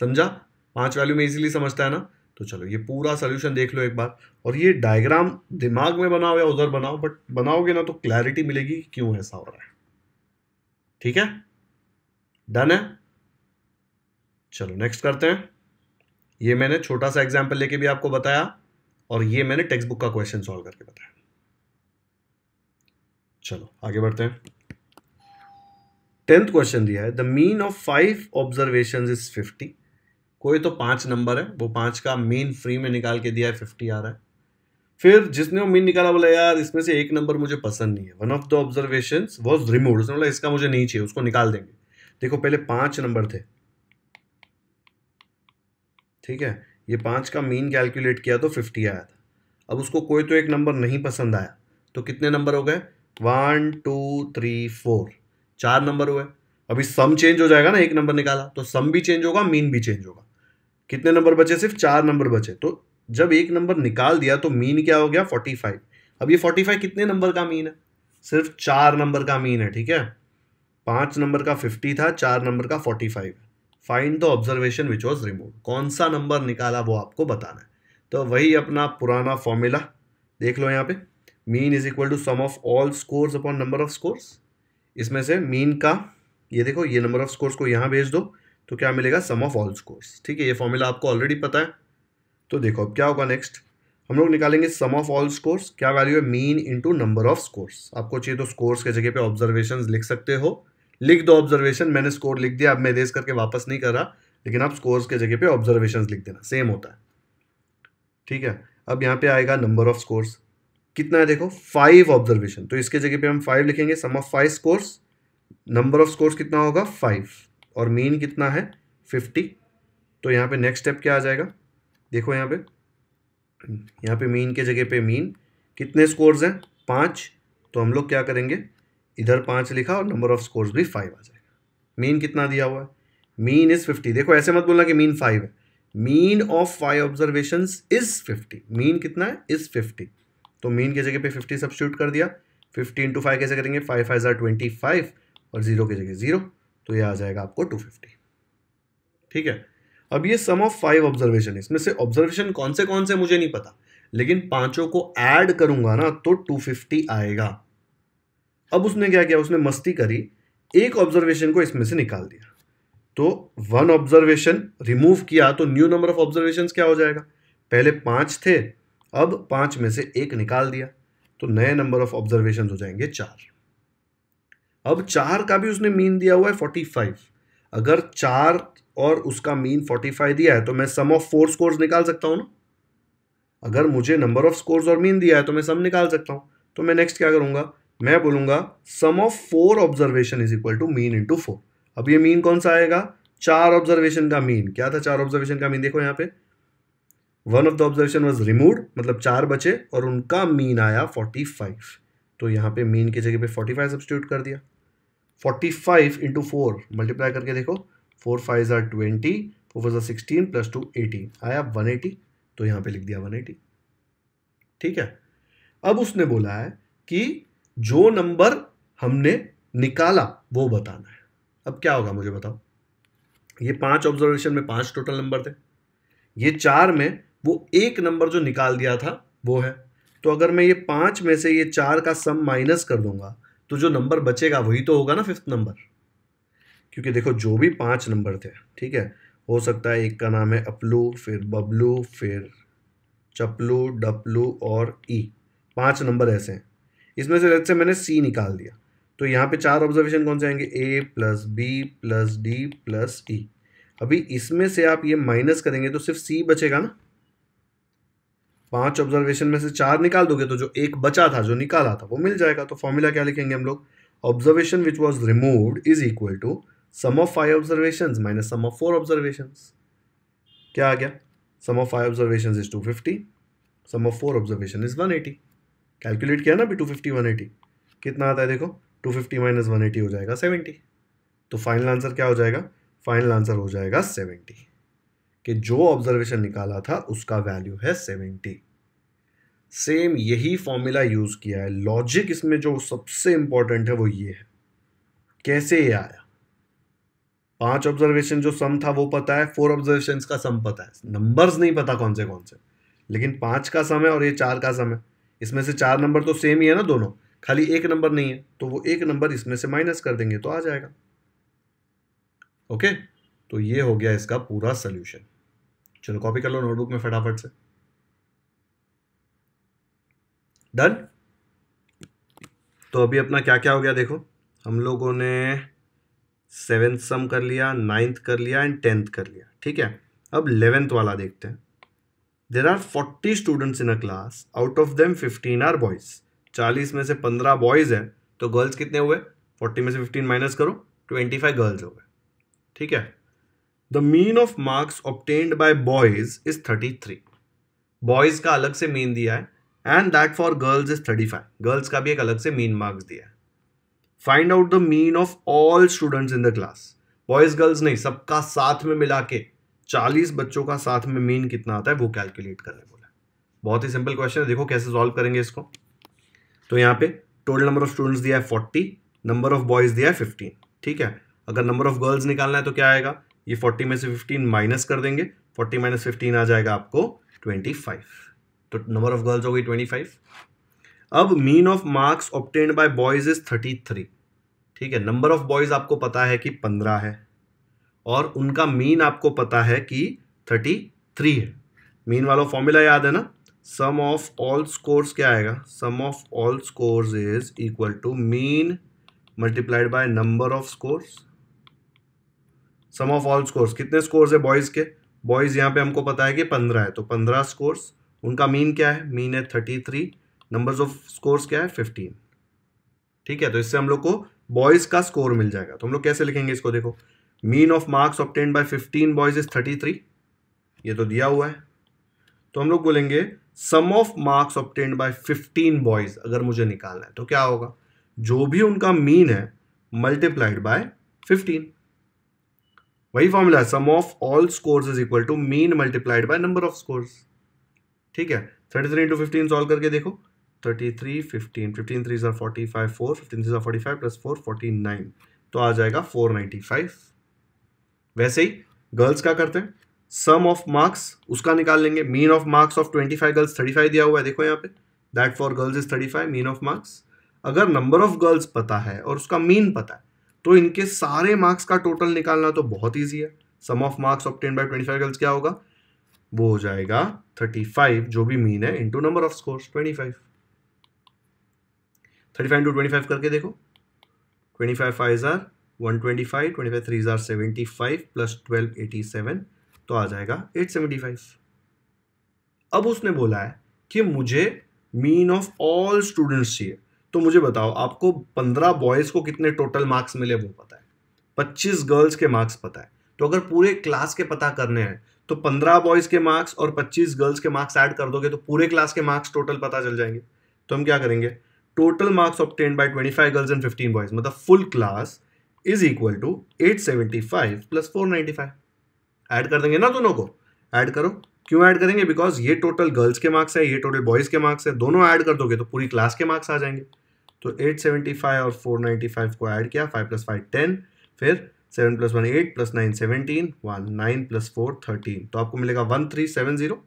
समझा पांच वैल्यू में इजीली समझता है ना तो चलो ये पूरा सोल्यूशन देख लो एक बार और ये डायग्राम दिमाग में बनाओ या उधर बनाओ बट बनाओगे ना तो क्लैरिटी मिलेगी क्यों ऐसा हो रहा है ठीक है डन है चलो नेक्स्ट करते हैं ये मैंने छोटा सा एग्जाम्पल लेके भी आपको बताया और ये मैंने टेक्स्ट बुक का क्वेश्चन सॉल्व करके बताया चलो आगे बढ़ते हैं टेंथ क्वेश्चन दिया है the mean of five observation is fifty कोई तो पाँच नंबर है वो पांच का मीन फ्री में निकाल के दिया है फिफ्टी आ रहा है फिर जिसने वो मीन निकाला बोला यार इसमें से एक नंबर मुझे पसंद नहीं है one of the observation was remove उसने बोला इसका मुझे नहीं चाहिए उसको निकाल देंगे देखो पहले पांच नंबर थे ठीक है ये पांच का मीन कैलकुलेट किया तो फिफ्टी आया था अब उसको कोई तो एक नंबर नहीं पसंद आया तो कितने नंबर हो गए वन टू थ्री फोर चार नंबर हुए अभी सम चेंज हो जाएगा ना एक नंबर निकाला तो सम भी चेंज होगा मीन भी चेंज होगा कितने नंबर बचे सिर्फ चार नंबर बचे तो जब एक नंबर निकाल दिया तो मीन क्या हो गया फोर्टी फाइव अब ये फोर्टी फाइव कितने नंबर का मीन है सिर्फ चार नंबर का मीन है ठीक है पांच नंबर का फिफ्टी था चार नंबर का forty five find the observation which was remove कौन सा नंबर निकाला वो आपको बताना है तो वही अपना पुराना फॉर्मूला देख लो यहाँ पे mean is equal to sum of all scores upon number of scores इसमें से मीन का ये देखो ये नंबर ऑफ स्कोर्स को यहाँ भेज दो तो क्या मिलेगा सम ऑफ ऑल स्कोर्स ठीक है ये फॉर्मूला आपको ऑलरेडी पता है तो देखो अब क्या होगा नेक्स्ट हम लोग निकालेंगे सम ऑफ ऑल स्कोर्स क्या वैल्यू है mean into number of scores आपको चाहिए तो स्कोर्स के जगह पे ऑब्जर्वेशन लिख सकते हो लिख दो ऑब्जर्वेशन मैंने स्कोर लिख दिया अब मैं रेस करके वापस नहीं कर रहा लेकिन आप स्कोर्स के जगह पे ऑब्जर्वेशन लिख देना सेम होता है ठीक है अब यहाँ पे आएगा नंबर ऑफ स्कोर्स कितना है देखो फाइव ऑब्जर्वेशन तो इसके जगह पे हम फाइव लिखेंगे sum of five scores number of scores कितना होगा फाइव और मीन कितना है फिफ्टी तो यहाँ पे नेक्स्ट स्टेप क्या आ जाएगा देखो यहाँ पे यहाँ पे मीन के जगह पे मीन कितने स्कोर्स हैं पाँच तो हम लोग क्या करेंगे इधर पाँच लिखा और नंबर ऑफ स्कोर्स भी फाइव आ जाएगा मीन कितना दिया हुआ है मीन इज़ फिफ्टी देखो ऐसे मत बोलना कि मीन फाइव है mean of five observation is fifty mean कितना है इज़ फिफ्टी तो मीन की जगह पे 50 सब्सिट्यूट कर दिया फिफ्टी इंटू फाइव कैसे करेंगे 5 फाइव ज़ार ट्वेंटी फाइव और जीरो की जगह जीरो तो ये आ जाएगा आपको 250 ठीक है अब ये सम ऑफ फाइव ऑब्जर्वेशन है इसमें से ऑब्जर्वेशन कौन से कौन से मुझे नहीं पता लेकिन पांचों को ऐड करूंगा ना तो 250 आएगा अब उसने क्या किया उसने मस्ती करी एक ऑब्जर्वेशन को इसमें से निकाल दिया तो वन ऑब्जर्वेशन रिमूव किया तो न्यू नंबर ऑफ ऑब्जर्वेशन क्या हो जाएगा पहले पांच थे अब पांच में से एक निकाल दिया तो नए नंबर ऑफ ऑब्जर्वेशन हो जाएंगे चार अब चार का भी उसने मीन दिया हुआ है फोर्टी फाइव अगर चार और उसका मीन फोर्टी फाइव दिया है तो मैं सम ऑफ फोर स्कोर्स निकाल सकता हूं ना अगर मुझे नंबर ऑफ स्कोर्स और मीन दिया है तो मैं सम निकाल सकता हूं तो मैं नेक्स्ट क्या करूंगा मैं बोलूंगा sum of four observation is equal to mean into four अब ये मीन कौन सा आएगा चार ऑब्जर्वेशन का मीन क्या था चार ऑब्जर्वेशन का मीन देखो यहां पर one of the observation was remove मतलब चार बचे और उनका मीन आया फोर्टी फाइव तो यहाँ पे मीन की जगह पे फोर्टी फाइव सब्सटीट्यूट कर दिया forty five into four multiply करके देखो फोर फाइव ज़ार ट्वेंटी फोर फोर ज़ार सिक्सटीन प्लस टू एटीन आया वन एटी तो यहाँ पे लिख दिया वन एटी ठीक है अब उसने बोला है कि जो नंबर हमने निकाला वो बताना है अब क्या होगा मुझे बताओ ये पांच ऑब्जर्वेशन में पांच टोटल नंबर थे ये चार में वो एक नंबर जो निकाल दिया था वो है तो अगर मैं ये पाँच में से ये चार का सम माइनस कर दूंगा तो जो नंबर बचेगा वही तो होगा ना फिफ्थ नंबर क्योंकि देखो जो भी पाँच नंबर थे ठीक है हो सकता है एक का नाम है अपलू फिर बबलू फिर चपलू डपलू और ई पाँच नंबर ऐसे हैं इसमें से जैसे मैंने सी निकाल दिया तो यहाँ पे चार ऑब्जर्वेशन कौन से आएंगे A plus B plus D plus E अभी इसमें से आप ये माइनस करेंगे तो सिर्फ सी बचेगा ना पांच ऑब्जर्वेशन में से चार निकाल दोगे तो जो एक बचा था जो निकाला था वो मिल जाएगा तो फॉर्मूला क्या लिखेंगे हम लोग observation which was removed is equal to sum of five observation minus sum of four observation क्या आ गया sum of five observation is two fifty sum of four observation is one eighty calculate किया ना अभी टू फिफ्टी वन एटी कितना आता है देखो two fifty minus one eighty हो जाएगा सेवेंटी तो फाइनल आंसर क्या हो जाएगा फाइनल आंसर हो जाएगा सेवेंटी कि जो ऑब्जर्वेशन निकाला था उसका वैल्यू है सेवेंटी सेम यही फॉर्मूला यूज़ किया है लॉजिक इसमें जो सबसे इंपॉर्टेंट है वो ये है कैसे ये आया पांच ऑब्जर्वेशन जो सम था वो पता है फोर ऑब्जर्वेशन का सम पता है नंबर्स नहीं पता कौन से कौन से लेकिन पांच का सम है और ये चार का सम है इसमें से चार नंबर तो सेम ही है ना दोनों खाली एक नंबर नहीं है तो वो एक नंबर इसमें से माइनस कर देंगे तो आ जाएगा ओके तो ये हो गया इसका पूरा सोल्यूशन चलो कॉपी कर लो नोटबुक में फटाफट से डन तो अभी अपना क्या क्या हो गया देखो हम लोगों ने सेवेंथ सम कर लिया नाइन्थ कर लिया एंड टेंथ कर लिया ठीक है अब इलेवेंथ वाला देखते हैं there are forty students in a class out of them fifteen are boys चालीस में से पंद्रह बॉयज़ हैं तो गर्ल्स कितने हुए फोर्टी में से फिफ्टीन माइनस करो ट्वेंटी फाइव गर्ल्स हो गए ठीक है the mean of marks obtained by boys is thirty three boys का अलग से मीन दिया है and that for girls is thirty five girls का भी एक अलग से मीन मार्क्स दिया है find out the mean of all students in the class boys girls नहीं सबका साथ में मिला के चालीस बच्चों का साथ में मीन कितना आता है वो कैलकुलेट करने बोला बहुत ही सिंपल क्वेश्चन है देखो कैसे सॉल्व करेंगे इसको तो यहाँ पे टोटल नंबर ऑफ स्टूडेंट्स दिया है फोर्टी नंबर ऑफ बॉयज दिया है फिफ्टीन ठीक है अगर नंबर ऑफ गर्ल्स निकालना है तो क्या आएगा ये 40 में से 15 माइनस कर देंगे 40 माइनस फिफ्टीन आ जाएगा आपको 25 तो नंबर ऑफ गर्ल्स हो गई 25 अब mean of marks obtained by boys is 33 ठीक है नंबर ऑफ बॉयज आपको पता है कि 15 है और उनका मीन आपको पता है कि 33 है मीन वाला फॉर्मूला याद है ना सम ऑफ ऑल स्कोर्स क्या आएगा sum of all scores is equal to mean multiplied by number of scores sum of all scores कितने स्कोर्स है बॉयज़ के बॉयज़ यहाँ पे हमको पता है कि पंद्रह है तो पंद्रह स्कोर्स उनका मीन क्या है मीन है thirty three numbers of scores क्या है फिफ्टीन ठीक है तो इससे हम लोग को बॉयज़ का स्कोर मिल जाएगा तो हम लोग कैसे लिखेंगे इसको देखो mean of marks obtain by fifteen boys is thirty three ये तो दिया हुआ है तो हम लोग बोलेंगे sum of marks obtain by fifteen boys अगर मुझे निकालना है तो क्या होगा जो भी उनका मीन है मल्टीप्लाइड बाय फिफ्टीन वही फॉर्मूला है sum of all scores is equal to mean multiplied by number of scores ठीक है thirty three into fifteen solve करके देखो thirty three fifteen fifteen three ज़ार forty five four fifteen three ज़ार forty five plus four forty nine तो आ जाएगा फोर नाइन्टी फाइव वैसे ही गर्ल्स क्या करते हैं सम ऑफ मार्क्स उसका निकाल लेंगे mean of marks of twenty five girls thirty five दिया हुआ है देखो यहाँ पे that for girls is thirty five mean of marks अगर नंबर ऑफ गर्ल्स पता है और उसका मीन पता है तो इनके सारे मार्क्स का टोटल निकालना तो बहुत ईजी है sum of marks obtain by twenty five क्या होगा वो हो जाएगा थर्टी फाइव जो भी मीन है into number of scores twenty five thirty five into twenty five करके देखो ट्वेंटी फाइव फाइव ज़ार one twenty five twenty five three ज़ार seventy five plus twelve eighty seven तो आ जाएगा एट सेवेंटी फाइव अब उसने बोला है कि मुझे मीन ऑफ ऑल स्टूडेंट्स चाहिए तो मुझे बताओ आपको पंद्रह बॉयज़ को कितने टोटल मार्क्स मिले वो पता है पच्चीस गर्ल्स के मार्क्स पता है तो अगर पूरे क्लास के पता करने हैं तो पंद्रह बॉयज़ के मार्क्स और पच्चीस गर्ल्स के मार्क्स ऐड कर दोगे तो पूरे क्लास के मार्क्स टोटल पता चल जाएंगे तो हम क्या करेंगे total marks obtain by twenty five girls and fifteen boys मतलब full class is equal to eight seventy five plus four ninety five add कर देंगे ना दोनों को ऐड करो क्यों ऐड करेंगे बिकॉज ये टोटल गर्ल्स के मार्क्स है ये टोटल बॉयज़ के मार्क्स है दोनों ऐड कर दोगे तो पूरी क्लास के मार्क्स आ जाएंगे तो 875 और 495 को ऐड किया 5 प्लस फाइव टेन फिर 7 plus one eight plus nine seventeen one nine plus four thirteen तो आपको मिलेगा वन थ्री सेवन जीरो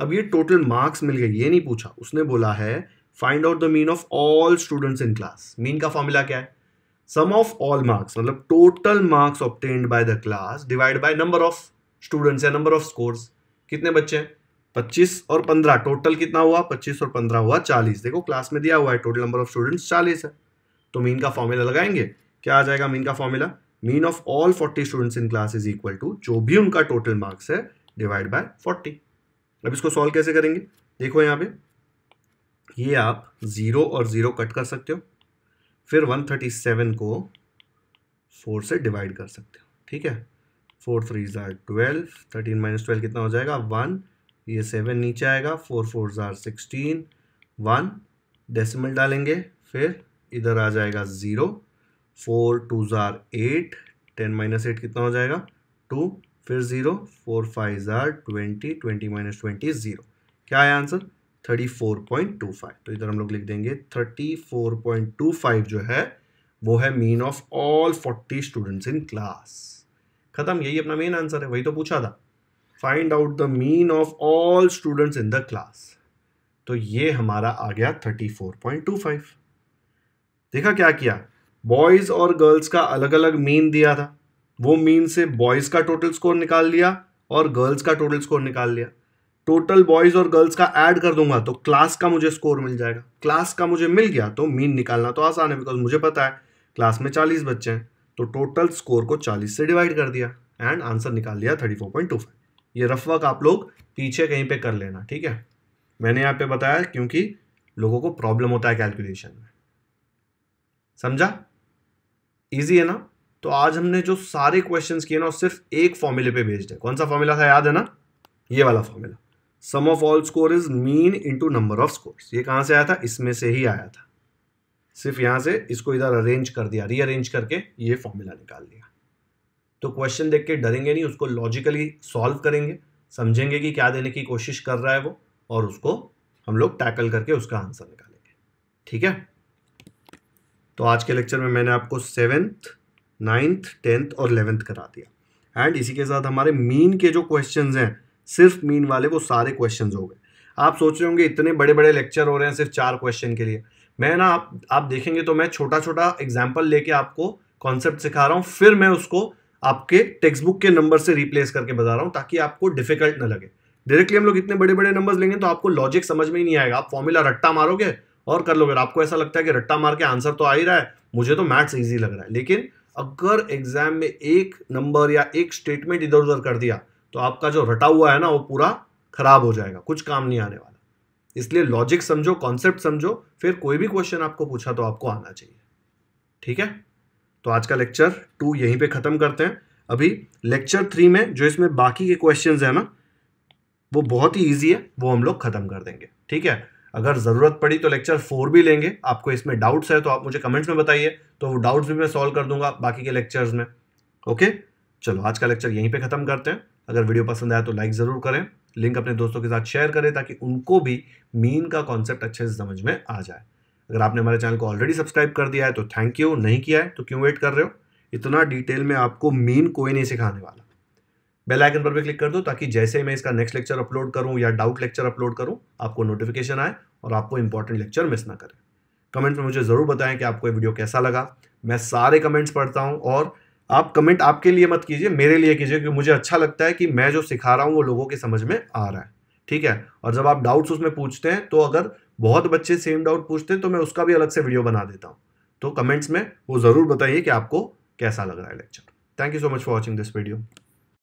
अब ये टोटल मार्क्स मिल गए ये नहीं पूछा उसने बोला है find out the mean of all students in class mean का फॉर्मूला क्या है सम ऑफ ऑल मार्क्स मतलब total marks obtained by the class divide by number of students या नंबर ऑफ स्कोर्स कितने बच्चे हैं पच्चीस और पंद्रह टोटल कितना हुआ पच्चीस और पंद्रह हुआ चालीस देखो क्लास में दिया हुआ है टोटल नंबर ऑफ स्टूडेंट्स चालीस है तो मीन का फॉर्मूला लगाएंगे क्या आ जाएगा मीन का formula mean of all forty students in class is equal to जो भी उनका टोटल मार्क्स है डिवाइड बाय फोर्टी अब इसको सॉल्व कैसे करेंगे देखो यहाँ पे ये आप ज़ीरो और ज़ीरो कट कर सकते हो फिर वन थर्टी सेवन को फोर से डिवाइड कर सकते हो ठीक है फोर थ्री ज़ार ट्वेल्व थर्टीन माइनस ट्वेल्व कितना हो जाएगा वन ये सेवन नीचे आएगा फोर फोर ज़ार सिक्सटीन वन डेसिमल डालेंगे फिर इधर आ जाएगा ज़ीरो फोर टू ज़ार एट टेन माइनस एट कितना हो जाएगा टू फिर ज़ीरो फोर फाइव ज़ार twenty twenty minus twenty zero क्या आया answer thirty four point two five तो इधर हम लोग लिख देंगे thirty four point two five जो है वो है mean of all forty students in class खत्म यही अपना मेन आंसर है वही तो पूछा था find out the mean of all students in the class तो ये हमारा आ गया 34.25 देखा क्या किया बॉयज और गर्ल्स का अलग अलग मीन दिया था वो मीन से बॉयज का टोटल स्कोर निकाल लिया और गर्ल्स का टोटल स्कोर निकाल लिया टोटल बॉयज और गर्ल्स का ऐड कर दूंगा तो क्लास का मुझे स्कोर मिल जाएगा क्लास का मुझे मिल गया तो मीन निकालना तो आसान है बिकॉज मुझे पता है क्लास में चालीस बच्चे हैं तो टोटल स्कोर को चालीस से डिवाइड कर दिया एंड आंसर निकाल लिया thirty four point two five ये रफ वर्क आप लोग पीछे कहीं पे कर लेना ठीक है मैंने यहाँ पे बताया क्योंकि लोगों को प्रॉब्लम होता है कैलकुलेशन में समझा इजी है ना तो आज हमने जो सारे क्वेश्चन किए ना सिर्फ एक फॉर्मूले पे भेज है कौन सा फॉर्मूला था याद है ना ये वाला formula sum of all score is mean into number of score ये कहाँ से आया था इसमें से ही आया था सिर्फ यहाँ से इसको इधर अरेंज कर दिया रीअरेंज करके ये फॉर्मूला निकाल दिया तो क्वेश्चन देख के डरेंगे नहीं उसको लॉजिकली सॉल्व करेंगे समझेंगे कि क्या देने की कोशिश कर रहा है वो और उसको हम लोग टैकल करके उसका आंसर निकालेंगे ठीक है तो आज के लेक्चर में मैंने आपको सेवेंथ नाइन्थ टेंथ और इलेवेंथ करा दिया एंड इसी के साथ हमारे मीन के जो क्वेश्चन हैं सिर्फ मीन वाले वो सारे क्वेश्चन हो गए आप सोच रहे होंगे इतने बड़े बड़े लेक्चर हो रहे हैं सिर्फ चार क्वेश्चन के लिए मैं ना आप आप देखेंगे तो मैं छोटा छोटा एग्जाम्पल लेके आपको कॉन्सेप्ट सिखा रहा हूँ फिर मैं उसको आपके टेक्स्ट बुक के नंबर से रिप्लेस करके बता रहा हूँ ताकि आपको डिफिकल्ट ना लगे डायरेक्टली हम लोग इतने बड़े बड़े नंबर्स लेंगे तो आपको लॉजिक समझ में ही नहीं आएगा आप फॉर्मूला रट्टा मारोगे और कर लोगे आपको ऐसा लगता है कि रट्टा मार के आंसर तो आ ही रहा है मुझे तो मैथ्स ईजी लग रहा है लेकिन अगर एग्जाम में एक नंबर या एक स्टेटमेंट इधर उधर कर दिया तो आपका जो रटा हुआ है ना वो पूरा खराब हो जाएगा कुछ काम नहीं आने वाला इसलिए लॉजिक समझो कॉन्सेप्ट समझो फिर कोई भी क्वेश्चन आपको पूछा तो आपको आना चाहिए ठीक है तो आज का लेक्चर टू यहीं पे ख़त्म करते हैं अभी लेक्चर थ्री में जो इसमें बाकी के क्वेश्चन हैं ना वो बहुत ही ईजी है वो हम लोग ख़त्म कर देंगे ठीक है अगर ज़रूरत पड़ी तो लेक्चर फोर भी लेंगे आपको इसमें डाउट्स है तो आप मुझे कमेंट्स में बताइए तो वो डाउट्स भी मैं सॉल्व कर दूंगा बाकी के लेक्चर्स में ओके चलो आज का लेक्चर यहीं पे ख़त्म करते हैं अगर वीडियो पसंद आया तो लाइक ज़रूर करें लिंक अपने दोस्तों के साथ शेयर करें ताकि उनको भी मीन का कॉन्सेप्ट अच्छे से समझ में आ जाए अगर आपने हमारे चैनल को ऑलरेडी सब्सक्राइब कर दिया है तो थैंक यू नहीं किया है तो क्यों वेट कर रहे हो इतना डिटेल में आपको मीन कोई नहीं सिखाने वाला बेल आइकन पर भी क्लिक कर दो ताकि जैसे ही मैं इसका नेक्स्ट लेक्चर अपलोड करूं या डाउट लेक्चर अपलोड करूं आपको नोटिफिकेशन आए और आपको इंपॉर्टेंट लेक्चर मिस ना करें कमेंट में मुझे ज़रूर बताएं कि आपको ये वीडियो कैसा लगा मैं सारे कमेंट्स पढ़ता हूँ और आप कमेंट आपके लिए मत कीजिए मेरे लिए कीजिए क्योंकि मुझे अच्छा लगता है कि मैं जो सिखा रहा हूँ वो लोगों के समझ में आ रहा है ठीक है और जब आप डाउट्स उसमें पूछते हैं तो अगर बहुत बच्चे सेम डाउट पूछते हैं तो मैं उसका भी अलग से वीडियो बना देता हूँ तो कमेंट्स में वो ज़रूर बताइए कि आपको कैसा लग रहा है lecture thank you so much for watching this video